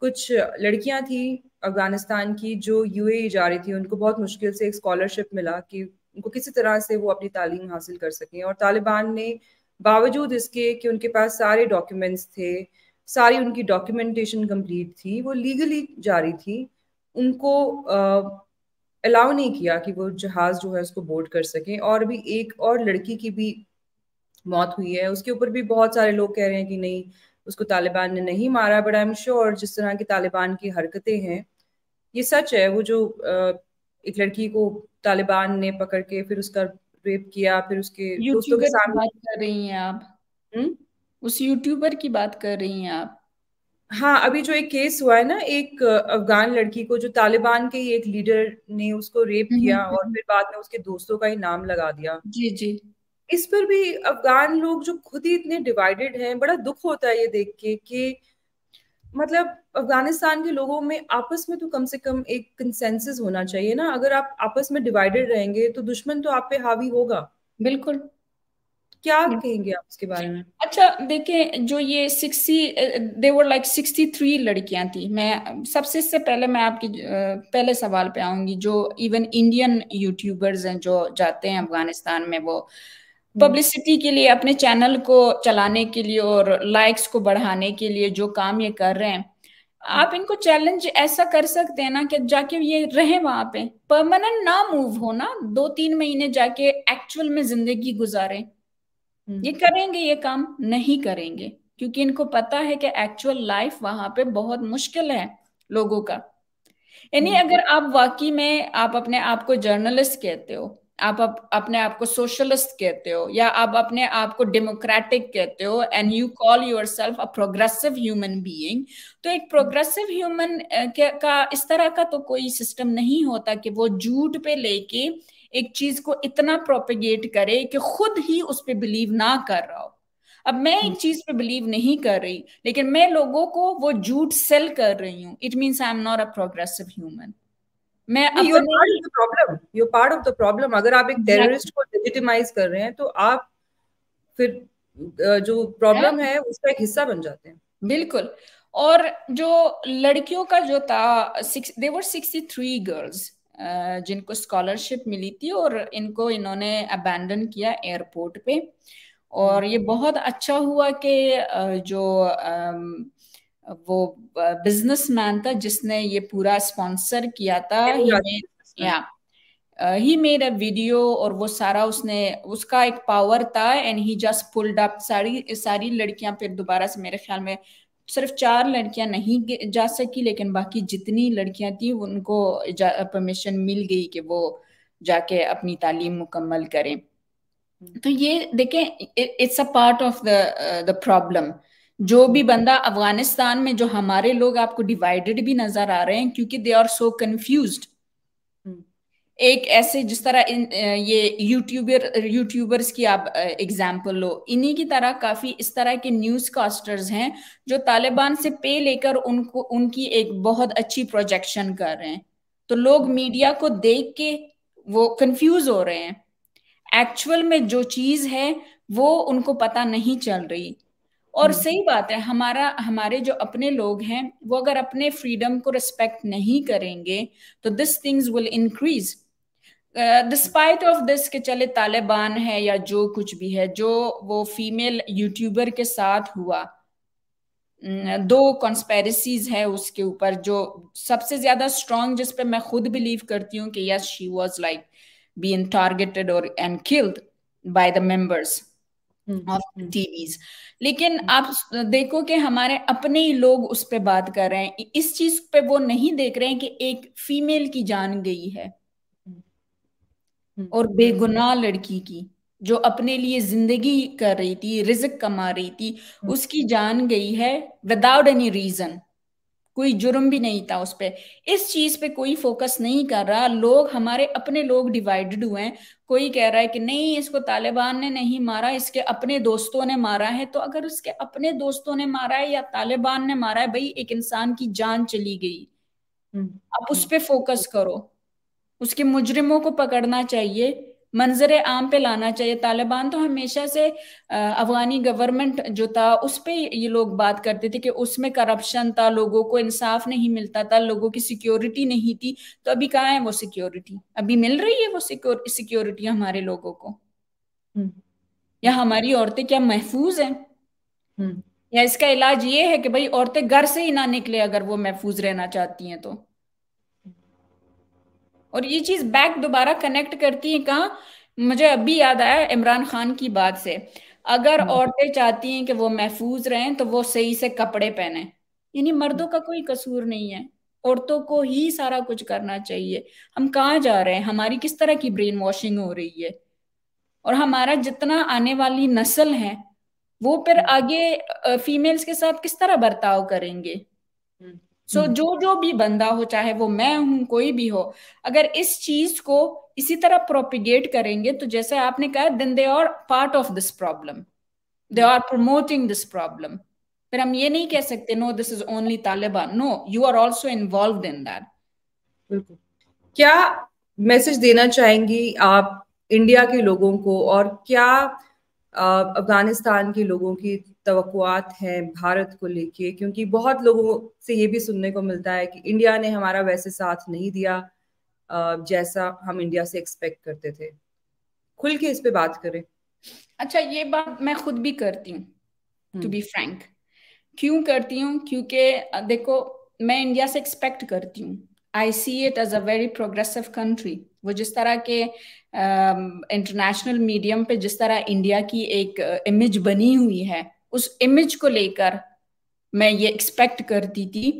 कुछ लड़कियां थी अफगानिस्तान की जो यूएई e जा रही थी उनको बहुत मुश्किल से एक स्कॉलरशिप मिला कि उनको किसी तरह से वो अपनी तालीम हासिल कर सकें और तालिबान ने बावजूद इसके कि उनके पास सारे डॉक्यूमेंट्स थे सारी उनकी डॉक्यूमेंटेशन कंप्लीट थी वो लीगली जा रही थी उनको अलाउ नहीं किया कि वो जहाज़ जो है उसको बोर्ड कर सकें और भी एक और लड़की की भी मौत हुई है उसके ऊपर भी बहुत सारे लोग कह रहे हैं कि नहीं उसको तालिबान ने नहीं मारा बट आई एम श्योर जिस तरह की तालिबान की हरकतें हैं ये सच है वो जो एक लड़की को तालिबान ने पकड़ के फिर उसका रेप किया फिर उसके दोस्तों के सामने बात कर रही हैं आप हुँ? हम्म? उस यूट्यूबर की बात कर रही हैं आप हाँ अभी जो एक केस हुआ है ना एक अफगान लड़की को जो तालिबान के ही एक लीडर ने उसको रेप हम्म, किया हम्म, और फिर बाद में उसके दोस्तों का ही नाम लगा दिया जी जी इस पर भी अफगान लोग जो खुद ही इतने डिवाइडेड हैं बड़ा दुख होता है ये देख के कि मतलब अफगानिस्तान के लोगों में आपस में तो कम से कम एक कंसेंसस होना चाहिए ना अगर आप आपस में डिवाइडेड रहेंगे तो दुश्मन तो आप पे हावी होगा बिल्कुल क्या कहेंगे आप उसके बारे में अच्छा देखें जो ये sixty were like sixty three लड़कियां थी मैं सबसे से पहले मैं आपकी पहले सवाल पे आऊंगी जो इवन इंडियन यूट्यूबर्स हैं जो जाते हैं अफगानिस्तान में वो पब्लिसिटी हम्म। के लिए अपने चैनल को चलाने के लिए और लाइक्स को बढ़ाने के लिए जो काम ये कर रहे हैं आप इनको चैलेंज ऐसा कर सकते हैं ना कि जाके ये रहे वहां पे परमानेंट ना मूव हो ना दो तीन महीने जाके एक्चुअल में जिंदगी गुजारे हम्म। ये करेंगे ये काम नहीं करेंगे क्योंकि इनको पता है कि एक्चुअल लाइफ वहां पे बहुत मुश्किल है लोगों का यानी हम्म। अगर आप वाकई में आप अपने आप को जर्नलिस्ट कहते हो आप अप, अपने आप को सोशलिस्ट कहते हो या आप अपने आप को डेमोक्रेटिक कहते हो and you call yourself a progressive human being तो एक प्रोग्रेसिव ह्यूमन का इस तरह का तो कोई सिस्टम नहीं होता कि वो झूठ पे लेके एक चीज को इतना प्रोपिगेट करे कि खुद ही उस पर बिलीव ना कर रहा हो अब मैं एक हम्म। चीज पे बिलीव नहीं कर रही लेकिन मैं लोगों को वो झूठ सेल कर रही हूँ it means I am not a progressive human मैं you are part of the problem you are part of the problem अगर आप एक टेररिस्ट को लेजिटिमाइज कर रहे हैं तो आप फिर जो प्रॉब्लम है उसका एक हिस्सा बन जाते हैं बिल्कुल और जो लड़कियों का जो था देवर सिक्सटी थ्री गर्ल्स जिनको स्कॉलरशिप मिली थी और इनको इन्होंने अबैंडन किया एयरपोर्ट पे और hmm. ये बहुत अच्छा हुआ कि जो वो बिजनेसमैन था जिसने ये पूरा स्पॉन्सर किया था या ही मेड अ वीडियो और वो सारा उसने उसका एक पावर था and he just pulled up सारी सारी लड़कियां फिर दोबारा से मेरे ख्याल में सिर्फ चार लड़कियां नहीं जा सकी लेकिन बाकी जितनी लड़कियां थी उनको परमिशन मिल गई कि वो जाके अपनी तालीम मुकम्मल करें हम्म। तो ये देखें it's a part of the the problem जो भी बंदा अफगानिस्तान में जो हमारे लोग आपको डिवाइडेड भी नजर आ रहे हैं क्योंकि दे आर सो कंफ्यूज एक ऐसे जिस तरह इन, ये यूट्यूबर यूट्यूबर्स की आप एग्जाम्पल लो इन्हीं की तरह काफी इस तरह के न्यूज कास्टर्स हैं जो तालिबान से पे लेकर उनको उनकी एक बहुत अच्छी प्रोजेक्शन कर रहे हैं तो लोग मीडिया को देख के वो कंफ्यूज हो रहे हैं एक्चुअल में जो चीज है वो उनको पता नहीं चल रही और हम्म। सही बात है हमारा हमारे जो अपने लोग हैं वो अगर अपने फ्रीडम को रिस्पेक्ट नहीं करेंगे तो this things will increase despite of this के चले तालिबान है या जो कुछ भी है जो वो फीमेल यूट्यूबर के साथ हुआ दो कॉन्स्पेरिसीज है उसके ऊपर जो सबसे ज्यादा स्ट्रॉन्ग जिसपे मैं खुद बिलीव करती हूँ कि yes she was like being targeted और and killed by the members of TVs लेकिन आप देखो कि हमारे अपने ही लोग उस पर बात कर रहे हैं इस चीज पे वो नहीं देख रहे हैं कि एक फीमेल की जान गई है हम्म। और बेगुनाह लड़की की जो अपने लिए जिंदगी कर रही थी रिजक कमा रही थी हम्म। उसकी जान गई है विदाउट एनी रीजन कोई जुर्म भी नहीं था उस पर इस चीज पे कोई फोकस नहीं कर रहा लोग हमारे अपने लोग डिवाइडेड हुए हैं कोई कह रहा है कि नहीं इसको तालिबान ने नहीं मारा इसके अपने दोस्तों ने मारा है तो अगर उसके अपने दोस्तों ने मारा है या तालिबान ने मारा है भाई एक इंसान की जान चली गई हम्म। अब उस पर फोकस करो उसके मुजरिमों को पकड़ना चाहिए मंजर आम पे लाना चाहिए तालिबान तो हमेशा से अफगानी गवर्नमेंट जो था उस पर ये लोग बात करते थे कि उसमें करप्शन था लोगों को इंसाफ नहीं मिलता था लोगों की सिक्योरिटी नहीं थी तो अभी कहाँ है वो सिक्योरिटी अभी मिल रही है वो सिक्योरिटी हमारे लोगों को हम्म। या हमारी औरतें क्या महफूज हैं हम्म। या इसका इलाज ये है कि भाई औरतें घर से ही ना निकले अगर वो महफूज रहना चाहती हैं तो और ये चीज बैक दोबारा कनेक्ट करती है कहा मुझे अभी याद आया इमरान खान की बात से अगर हम्म। औरतें चाहती हैं कि वो महफूज रहें तो वो सही से कपड़े पहने यानी मर्दों का कोई कसूर नहीं है औरतों को ही सारा कुछ करना चाहिए हम कहाँ जा रहे हैं हमारी किस तरह की ब्रेन वॉशिंग हो रही है और हमारा जितना आने वाली नस्ल है वो फिर हम्म। आगे फीमेल्स के साथ किस तरह बर्ताव करेंगे हम्म। सो hmm. जो जो भी बंदा हो चाहे वो मैं हूं कोई भी हो अगर इस चीज को इसी तरह प्रोपिगेट करेंगे तो जैसे आपने कहा then they are part of this problem they are promoting this problem फिर हम ये नहीं कह सकते no this is only Taliban no you are also involve in that क्या मैसेज देना चाहेंगी आप इंडिया के लोगों को और क्या अफगानिस्तान के लोगों की तवक्कुआत हैं भारत को लेके क्योंकि बहुत लोगों से ये भी सुनने को मिलता है कि इंडिया ने हमारा वैसे साथ नहीं दिया जैसा हम इंडिया से एक्सपेक्ट करते थे खुल के इस पे बात करें अच्छा ये बात मैं खुद भी करती हूँ टू बी फ्रैंक क्यों करती हूँ क्योंकि देखो मैं इंडिया से एक्सपेक्ट करती हूँ I see it as a very progressive country वो जिस तरह के इंटरनेशनल uh, मीडियम पे जिस तरह इंडिया की एक इमेज uh, बनी हुई है उस इमेज को लेकर मैं ये एक्सपेक्ट करती थी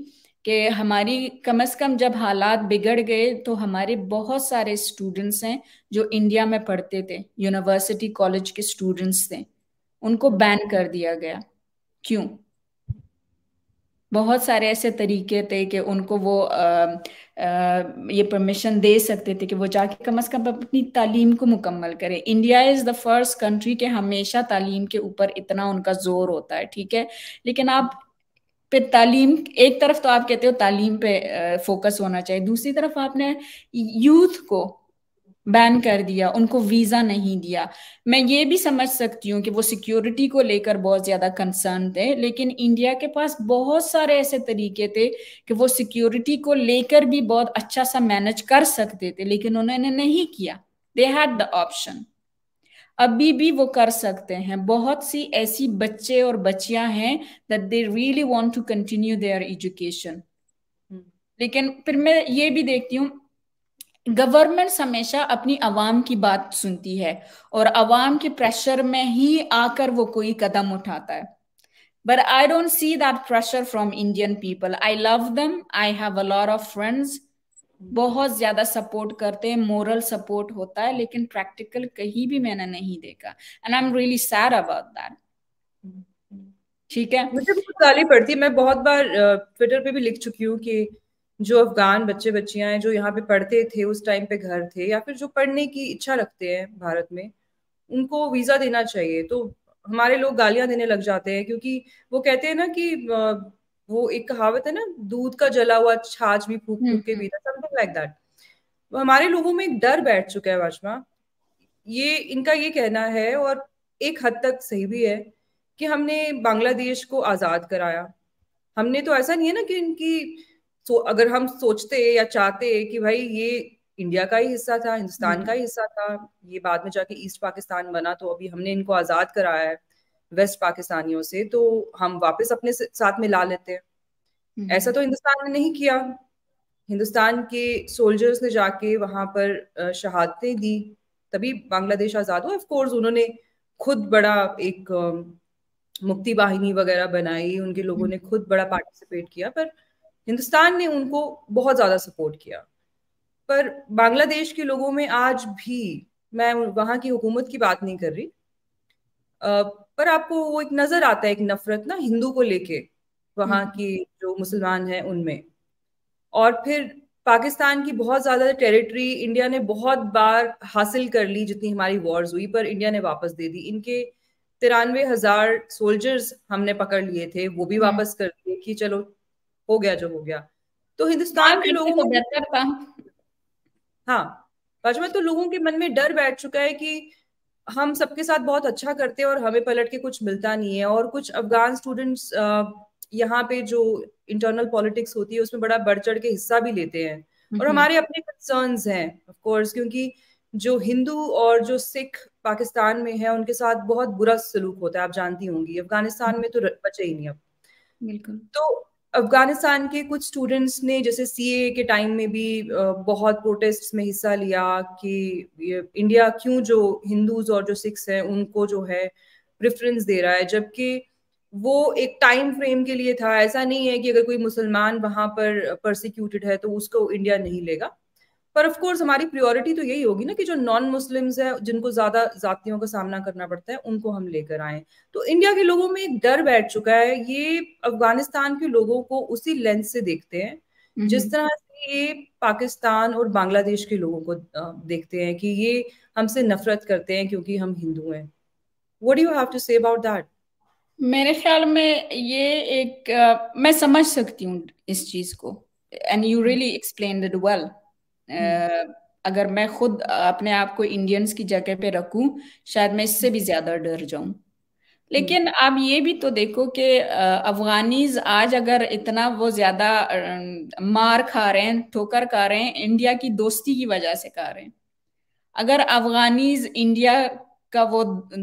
कि हमारी कम से कम जब हालात बिगड़ गए तो हमारे बहुत सारे स्टूडेंट्स हैं जो इंडिया में पढ़ते थे यूनिवर्सिटी कॉलेज के स्टूडेंट्स थे उनको बैन कर दिया गया क्यों बहुत सारे ऐसे तरीके थे कि उनको वो आ, आ, ये परमिशन दे सकते थे कि वो जाके कम अज़ कम अपनी तालीम को मुकम्मल करें India is the first country के हमेशा तालीम के ऊपर इतना उनका ज़ोर होता है ठीक है लेकिन आप पे तालीम एक तरफ तो आप कहते हो तालीम पे फोकस होना चाहिए दूसरी तरफ आपने यूथ को बैन कर दिया उनको वीज़ा नहीं दिया मैं ये भी समझ सकती हूँ कि वो सिक्योरिटी को लेकर बहुत ज़्यादा कंसर्न थे लेकिन इंडिया के पास बहुत सारे ऐसे तरीके थे कि वो सिक्योरिटी को लेकर भी बहुत अच्छा सा मैनेज कर सकते थे लेकिन उन्होंने नहीं किया दे हैड द ऑप्शन अभी भी वो कर सकते हैं बहुत सी ऐसी बच्चे और बच्चियां हैं that they really want to continue their education लेकिन फिर मैं ये भी देखती हूँ गवर्नमेंट हमेशा अपनी आवाम की बात सुनती है और आवाम के प्रेशर में ही आकर वो कोई कदम उठाता है but I don't see that pressure from Indian people I love them I have a lot of friends बहुत ज्यादा सपोर्ट करते हैं मोरल सपोर्ट होता है लेकिन प्रैक्टिकल कहीं भी मैंने नहीं देखा and I am really sad about that ठीक है मुझे बहुत गाली पड़ती है मैं बहुत बार ट्विटर पे भी लिख चुकी हूँ कि जो अफगान बच्चे बच्चियां हैं जो यहाँ पे पढ़ते थे उस टाइम पे घर थे या फिर जो पढ़ने की इच्छा रखते हैं भारत में उनको वीज़ा देना चाहिए तो हमारे लोग गालियां देने लग जाते हैं क्योंकि वो कहते हैं ना कि वो एक कहावत है ना दूध का जला हुआ छाछ भी फूक फूक के पीता समथिंग लाइक दैट हमारे लोगों में एक डर बैठ चुका है वाजमा ये इनका ये कहना है और एक हद तक सही भी है कि हमने बांग्लादेश को आज़ाद कराया हमने तो ऐसा नहीं है ना कि इनकी सो अगर हम सोचते या चाहते कि भाई ये इंडिया का ही हिस्सा था हिंदुस्तान हम्म। का ही हिस्सा था ये बाद में जाके ईस्ट पाकिस्तान बना तो अभी हमने इनको आज़ाद कराया है वेस्ट पाकिस्तानियों से तो हम वापस अपने साथ में ला लेते हैं हम्म। ऐसा तो हिंदुस्तान ने नहीं किया हिंदुस्तान के सोल्जर्स ने जाके वहां पर शहादतें दी तभी बांग्लादेश आज़ाद हुआ ऑफकोर्स उन्होंने खुद बड़ा एक मुक्ति वाहिनी वगैरह बनाई उनके लोगों हम्म। ने खुद बड़ा पार्टिसिपेट किया पर हिंदुस्तान ने उनको बहुत ज़्यादा सपोर्ट किया पर बांग्लादेश के लोगों में आज भी मैं वहाँ की हुकूमत की बात नहीं कर रही पर आपको वो एक नज़र आता है एक नफरत ना हिंदू को लेके वहाँ हम्म। की जो मुसलमान हैं उनमें और फिर पाकिस्तान की बहुत ज़्यादा टेरिटरी इंडिया ने बहुत बार हासिल कर ली जितनी हमारी वॉर्स हुई पर इंडिया ने वापस दे दी इनके तिरानवे हज़ार सोल्जर्स हमने पकड़ लिए थे वो भी हम्म। वापस कर दिए कि चलो हो गया जो हो गया तो हिंदुस्तान के लोगों को बेहतर था हाँ भाजपा तो लोगों के मन में डर बैठ चुका है कि हम सबके साथ बहुत अच्छा करते हैं और हमें पलट के कुछ मिलता नहीं है और कुछ अफगान स्टूडेंट्स यहाँ पे जो इंटरनल पॉलिटिक्स होती है उसमें बड़ा बढ़ चढ़ के हिस्सा भी लेते हैं और हम्म। हमारे अपने कंसर्न हैं ऑफ कोर्स क्योंकि जो हिंदू और जो सिख पाकिस्तान में है उनके साथ बहुत बुरा सलूक होता है आप जानती होंगी अफगानिस्तान हम्म। में तो बचे ही नहीं अब बिल्कुल तो अफगानिस्तान के कुछ स्टूडेंट्स ने जैसे सीए के टाइम में भी बहुत प्रोटेस्ट में हिस्सा लिया कि इंडिया क्यों जो हिंदूज और जो सिख्स हैं उनको जो है प्रेफरेंस दे रहा है जबकि वो एक टाइम फ्रेम के लिए था ऐसा नहीं है कि अगर कोई मुसलमान वहाँ पर परसिक्यूटेड है तो उसको इंडिया नहीं लेगा पर ऑफ कोर्स हमारी प्रायोरिटी तो यही होगी ना कि जो नॉन मुस्लिम्स हैं जिनको ज्यादा जातियों का सामना करना पड़ता है उनको हम लेकर आए तो इंडिया के लोगों में एक डर बैठ चुका है ये अफगानिस्तान के लोगों को उसी लेंस से देखते हैं हम्म, जिस हम्म। तरह से ये पाकिस्तान और बांग्लादेश के लोगों को देखते हैं कि ये हमसे नफरत करते हैं क्योंकि हम हिंदू हैं what you have to say about that मेरे ख्याल में ये एक uh, मैं समझ सकती हूँ इस चीज को and you really explain it well हम्म। अगर मैं खुद अपने आप को इंडियंस की जगह पे रखूं शायद मैं इससे भी ज्यादा डर जाऊं लेकिन हम्म। आप ये भी तो देखो कि अफगानीज आज अगर इतना वो ज्यादा मार खा रहे हैं ठोकर खा रहे हैं इंडिया की दोस्ती की वजह से खा रहे हैं अगर अफगानीज इंडिया का वो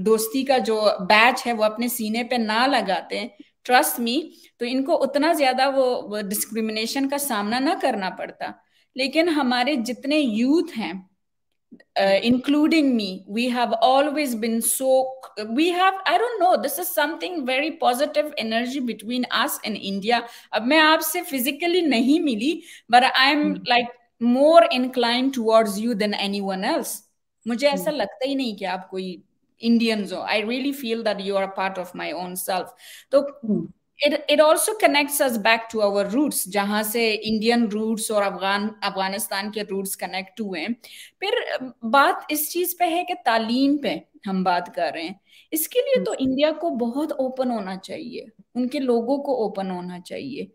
दोस्ती का जो बैच है वो अपने सीने पे ना लगाते ट्रस्ट मी तो इनको उतना ज्यादा वो डिस्क्रिमिनेशन का सामना ना करना पड़ता लेकिन हमारे जितने यूथ हैं including me we have always been so we have I don't know this is something very positive energy between us in India अब मैं आपसे फिजिकली नहीं मिली but I am like more incline towards you than anyone else मुझे ऐसा hmm. लगता ही नहीं कि आप कोई इंडियन हो I really feel that you are part of my own self तो hmm. it it also connects us back to our roots जहाँ से इंडियन रूट्स और अफगान अफगानिस्तान के रूट्स कनेक्ट हुए हैं फिर बात इस चीज पे है कि तालीम पे हम बात कर रहे हैं इसके लिए तो इंडिया को बहुत ओपन होना चाहिए उनके लोगों को ओपन होना चाहिए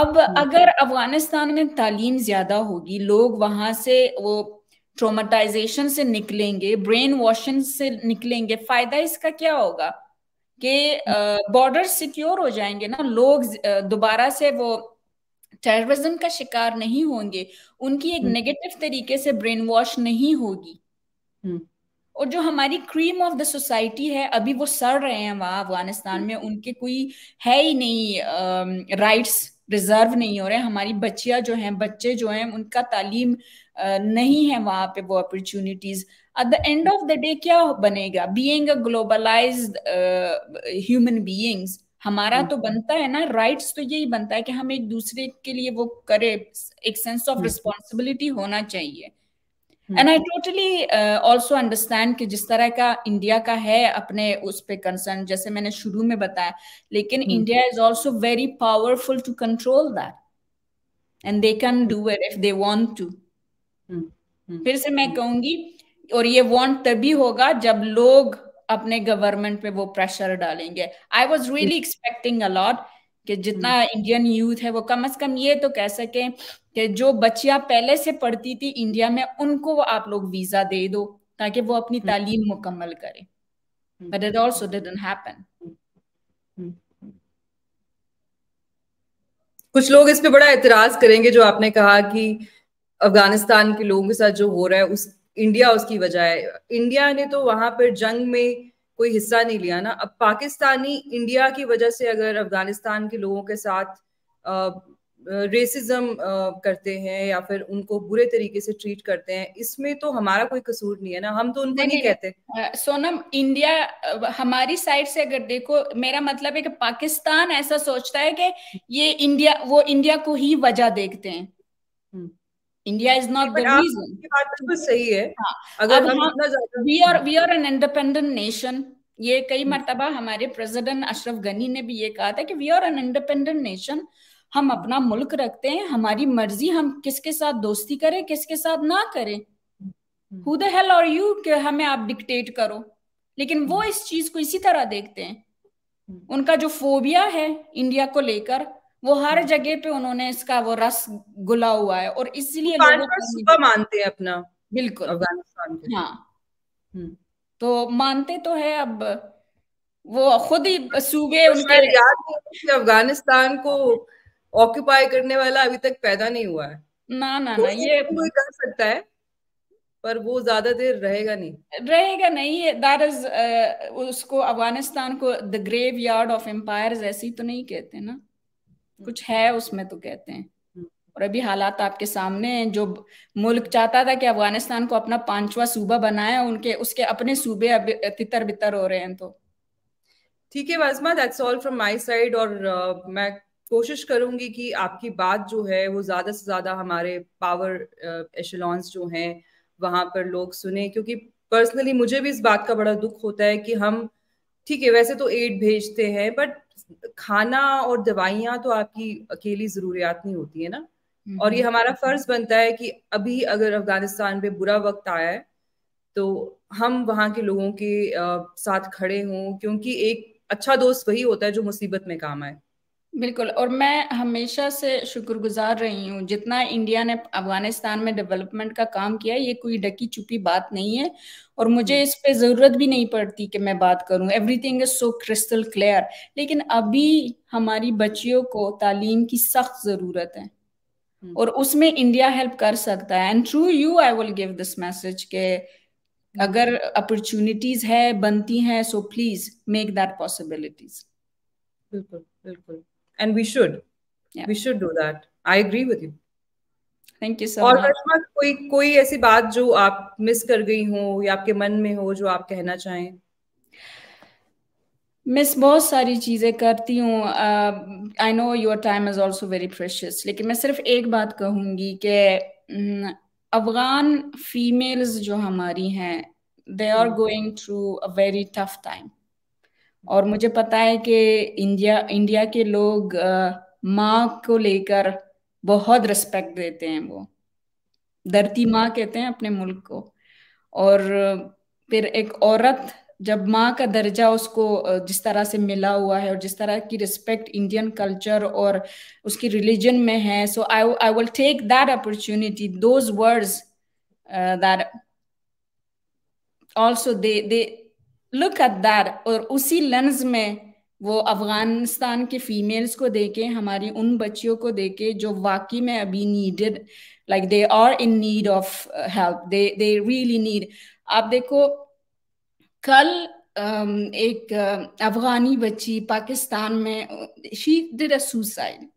अब अगर अफगानिस्तान में तालीम ज्यादा होगी लोग वहां से वो ट्रोमाटाइजेशन से निकलेंगे ब्रेन वॉशिंग से निकलेंगे फायदा इसका क्या होगा कि बॉर्डर सिक्योर हो जाएंगे ना लोग दोबारा से वो टेररिज्म का शिकार नहीं होंगे उनकी एक नेगेटिव हम्म। तरीके से ब्रेन वॉश नहीं होगी हम्म। और जो हमारी क्रीम ऑफ द सोसाइटी है अभी वो सड़ रहे हैं वहां अफगानिस्तान हम्म। में उनके कोई है ही नहीं राइट्स रिजर्व नहीं हो रहे हमारी बच्चियां जो हैं बच्चे जो हैं उनका तालीम नहीं है वहां पे वो opportunities at the end of the day क्या बनेगा being a globalised human beings हमारा hmm. तो बनता है ना राइट्स तो यही बनता है कि हम एक दूसरे के लिए वो करे एक सेंस ऑफ रिस्पॉन्सिबिलिटी होना चाहिए and I totally also understand कि जिस तरह का इंडिया का है अपने उस पर कंसर्न जैसे मैंने शुरू में बताया लेकिन India is also very powerful to control that and they can do it if they want to फिर से मैं hmm. कहूंगी और ये वॉन्ट तभी होगा जब लोग अपने गवर्नमेंट पे वो प्रेशर डालेंगे I was really expecting a lot कि जितना इंडियन हम्म। यूथ है वो कम अज कम ये तो कह सकें कि जो बच्चिया पहले से पढ़ती थी इंडिया में उनको आप लोग वीजा दे दो ताकि वो अपनी हम्म। तालीम मुकम्मल करें बट इट ऑल्सो हैपन कुछ लोग इस पे बड़ा एतराज करेंगे जो आपने कहा कि अफगानिस्तान के लोगों के साथ जो हो रहा है उस इंडिया उसकी वजह है इंडिया ने तो वहां पर जंग में कोई हिस्सा नहीं लिया ना अब पाकिस्तानी इंडिया की वजह से अगर अफगानिस्तान के लोगों के साथ रेसिज्म करते हैं या फिर उनको बुरे तरीके से ट्रीट करते हैं इसमें तो हमारा कोई कसूर नहीं है ना हम तो उनको नहीं, नहीं, नहीं कहते सोनम इंडिया हमारी साइड से अगर देखो मेरा मतलब है कि पाकिस्तान ऐसा सोचता है कि ये इंडिया वो इंडिया को ही वजह देखते हैं hmm. India is not the reason बात सही है हाँ, अगर हम we are we are an independent nation ये कई मरतबा हमारे प्रेसिडेंट अशरफ गनी ने भी ये कहा था कि we are an independent nation हम अपना मुल्क रखते हैं हमारी मर्जी हम किसके साथ दोस्ती करें किसके साथ ना करें who the hell are you कि हमें आप डिक्टेट करो लेकिन वो इस चीज को इसी तरह देखते हैं उनका जो फोबिया है इंडिया को लेकर वो हर हाँ। जगह पे उन्होंने इसका वो रस गुला हुआ है और इसलिए मानते हैं अपना बिल्कुल अफगानिस्तान हाँ हम्म। तो मानते तो है अब वो खुद ही सूबे तो उनके याद अफगानिस्तान को ऑक्यूपाई करने वाला अभी तक पैदा नहीं हुआ है ना ना ना तो ये कोई कर सकता है पर वो ज्यादा देर रहेगा नहीं रहेगा नहीं दैट इज uh, उसको अफगानिस्तान को the graveyard of empire ऐसी तो नहीं कहते ना कुछ है उसमें तो कहते हैं हम्म। और अभी हालात आपके सामने हैं जो मुल्क चाहता था कि अफगानिस्तान को अपना पांचवा सूबा बनाए उनके उसके अपने सूबे तितर बितर हो रहे हैं तो ठीक है Wazhma that's all from my side और uh, मैं कोशिश करूंगी कि आपकी बात जो है वो ज्यादा से ज्यादा हमारे पावर एशलॉन्स uh, जो हैं वहां पर लोग सुने क्योंकि पर्सनली मुझे भी इस बात का बड़ा दुख होता है कि हम ठीक है वैसे तो एड भेजते हैं बट खाना और दवाइयाँ तो आपकी अकेली ज़रूरियात नहीं होती है ना हम्म, और ये हम्म। हमारा फर्ज बनता है कि अभी अगर अफगानिस्तान पे बुरा वक्त आया है तो हम वहां के लोगों के साथ खड़े हों क्योंकि एक अच्छा दोस्त वही होता है जो मुसीबत में काम आए बिल्कुल और मैं हमेशा से शुक्रगुजार रही हूँ जितना इंडिया ने अफगानिस्तान में डेवलपमेंट का काम किया ये कोई डकी छुपी बात नहीं है और मुझे हम्म। इस पे ज़रूरत भी नहीं पड़ती कि मैं बात करूँ everything is so crystal clear लेकिन अभी हमारी बच्चियों को तालीम की सख्त ज़रूरत है हम्म। और उसमें इंडिया हेल्प कर सकता है and through you I will give this message के अगर अपॉर्चुनिटीज है बनती हैं so please make that possibilities बिल्कुल बिल्कुल and we should yeah. we should do that i agree with you thank you so और करिश्मा कोई कोई ऐसी बात जो आप मिस कर गई हो या आपके मन में हो जो आप कहना चाहें मिस बहुत सारी चीज़ें करती हूँ I know your time is also very precious लेकिन मैं सिर्फ एक बात कहूंगी कि mm, अफगान फीमेल्स जो हमारी हैं they are going through a very tough time और मुझे पता है कि इंडिया इंडिया के लोग माँ को लेकर बहुत रिस्पेक्ट देते हैं वो धरती माँ कहते हैं अपने मुल्क को और फिर एक औरत जब माँ का दर्जा उसको जिस तरह से मिला हुआ है और जिस तरह की रिस्पेक्ट इंडियन कल्चर और उसकी रिलीजन में है so I I will take that opportunity those words that also they they look at that और उसी लेंस में वो अफगानिस्तान के फीमेल्स को देखे हमारी उन बच्चियों को देखे जो वाकई में अभी needed like they are in need of help they they really need आप देखो कल um, एक uh, अफगानी बच्ची पाकिस्तान में she did a suicide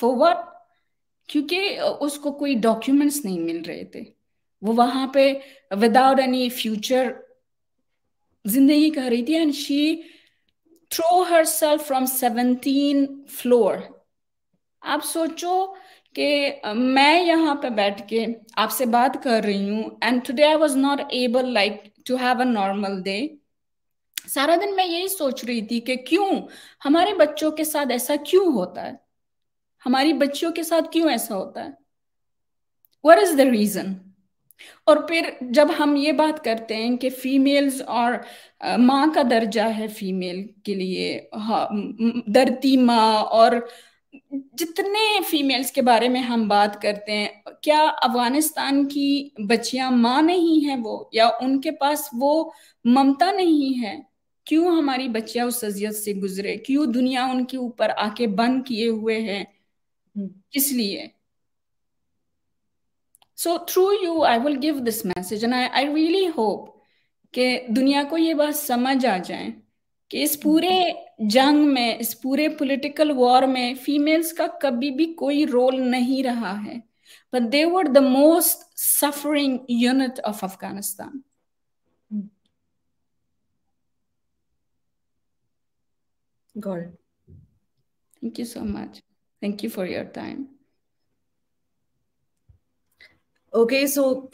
for what क्योंकि uh, उसको कोई डॉक्यूमेंट्स नहीं मिल रहे थे वो वहां पे विदाउट एनी फ्यूचर जिंदगी कर रही थी and she throw herself from seventeen floor आप सोचो कि मैं यहाँ पे बैठ के आपसे बात कर रही हूँ and today I was not able like to have a normal day सारा दिन मैं यही सोच रही थी कि क्यों हमारे बच्चों के साथ ऐसा क्यों होता है हमारी बच्चियों के साथ क्यों ऐसा होता है वट इज द रीजन और फिर जब हम ये बात करते हैं कि फीमेल्स और माँ का दर्जा है फीमेल के लिए धरती माँ और जितने फीमेल्स के बारे में हम बात करते हैं क्या अफगानिस्तान की बच्चियां माँ नहीं है वो या उनके पास वो ममता नहीं है क्यों हमारी बच्चियां उस अजियत से गुजरे क्यों दुनिया उनके ऊपर आके बंद किए हुए है इसलिए hmm. So through you I will give this message and I I really hope कि दुनिया को ये बात समझ आ जाए कि इस पूरे जंग में इस पूरे पॉलिटिकल वॉर में फीमेल्स का कभी भी कोई रोल नहीं रहा है but they were the most suffering unit of Afghanistan Got it. Thank you so much. Thank you for your time. Okay, so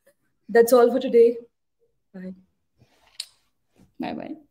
that's all for today. Bye. Bye bye.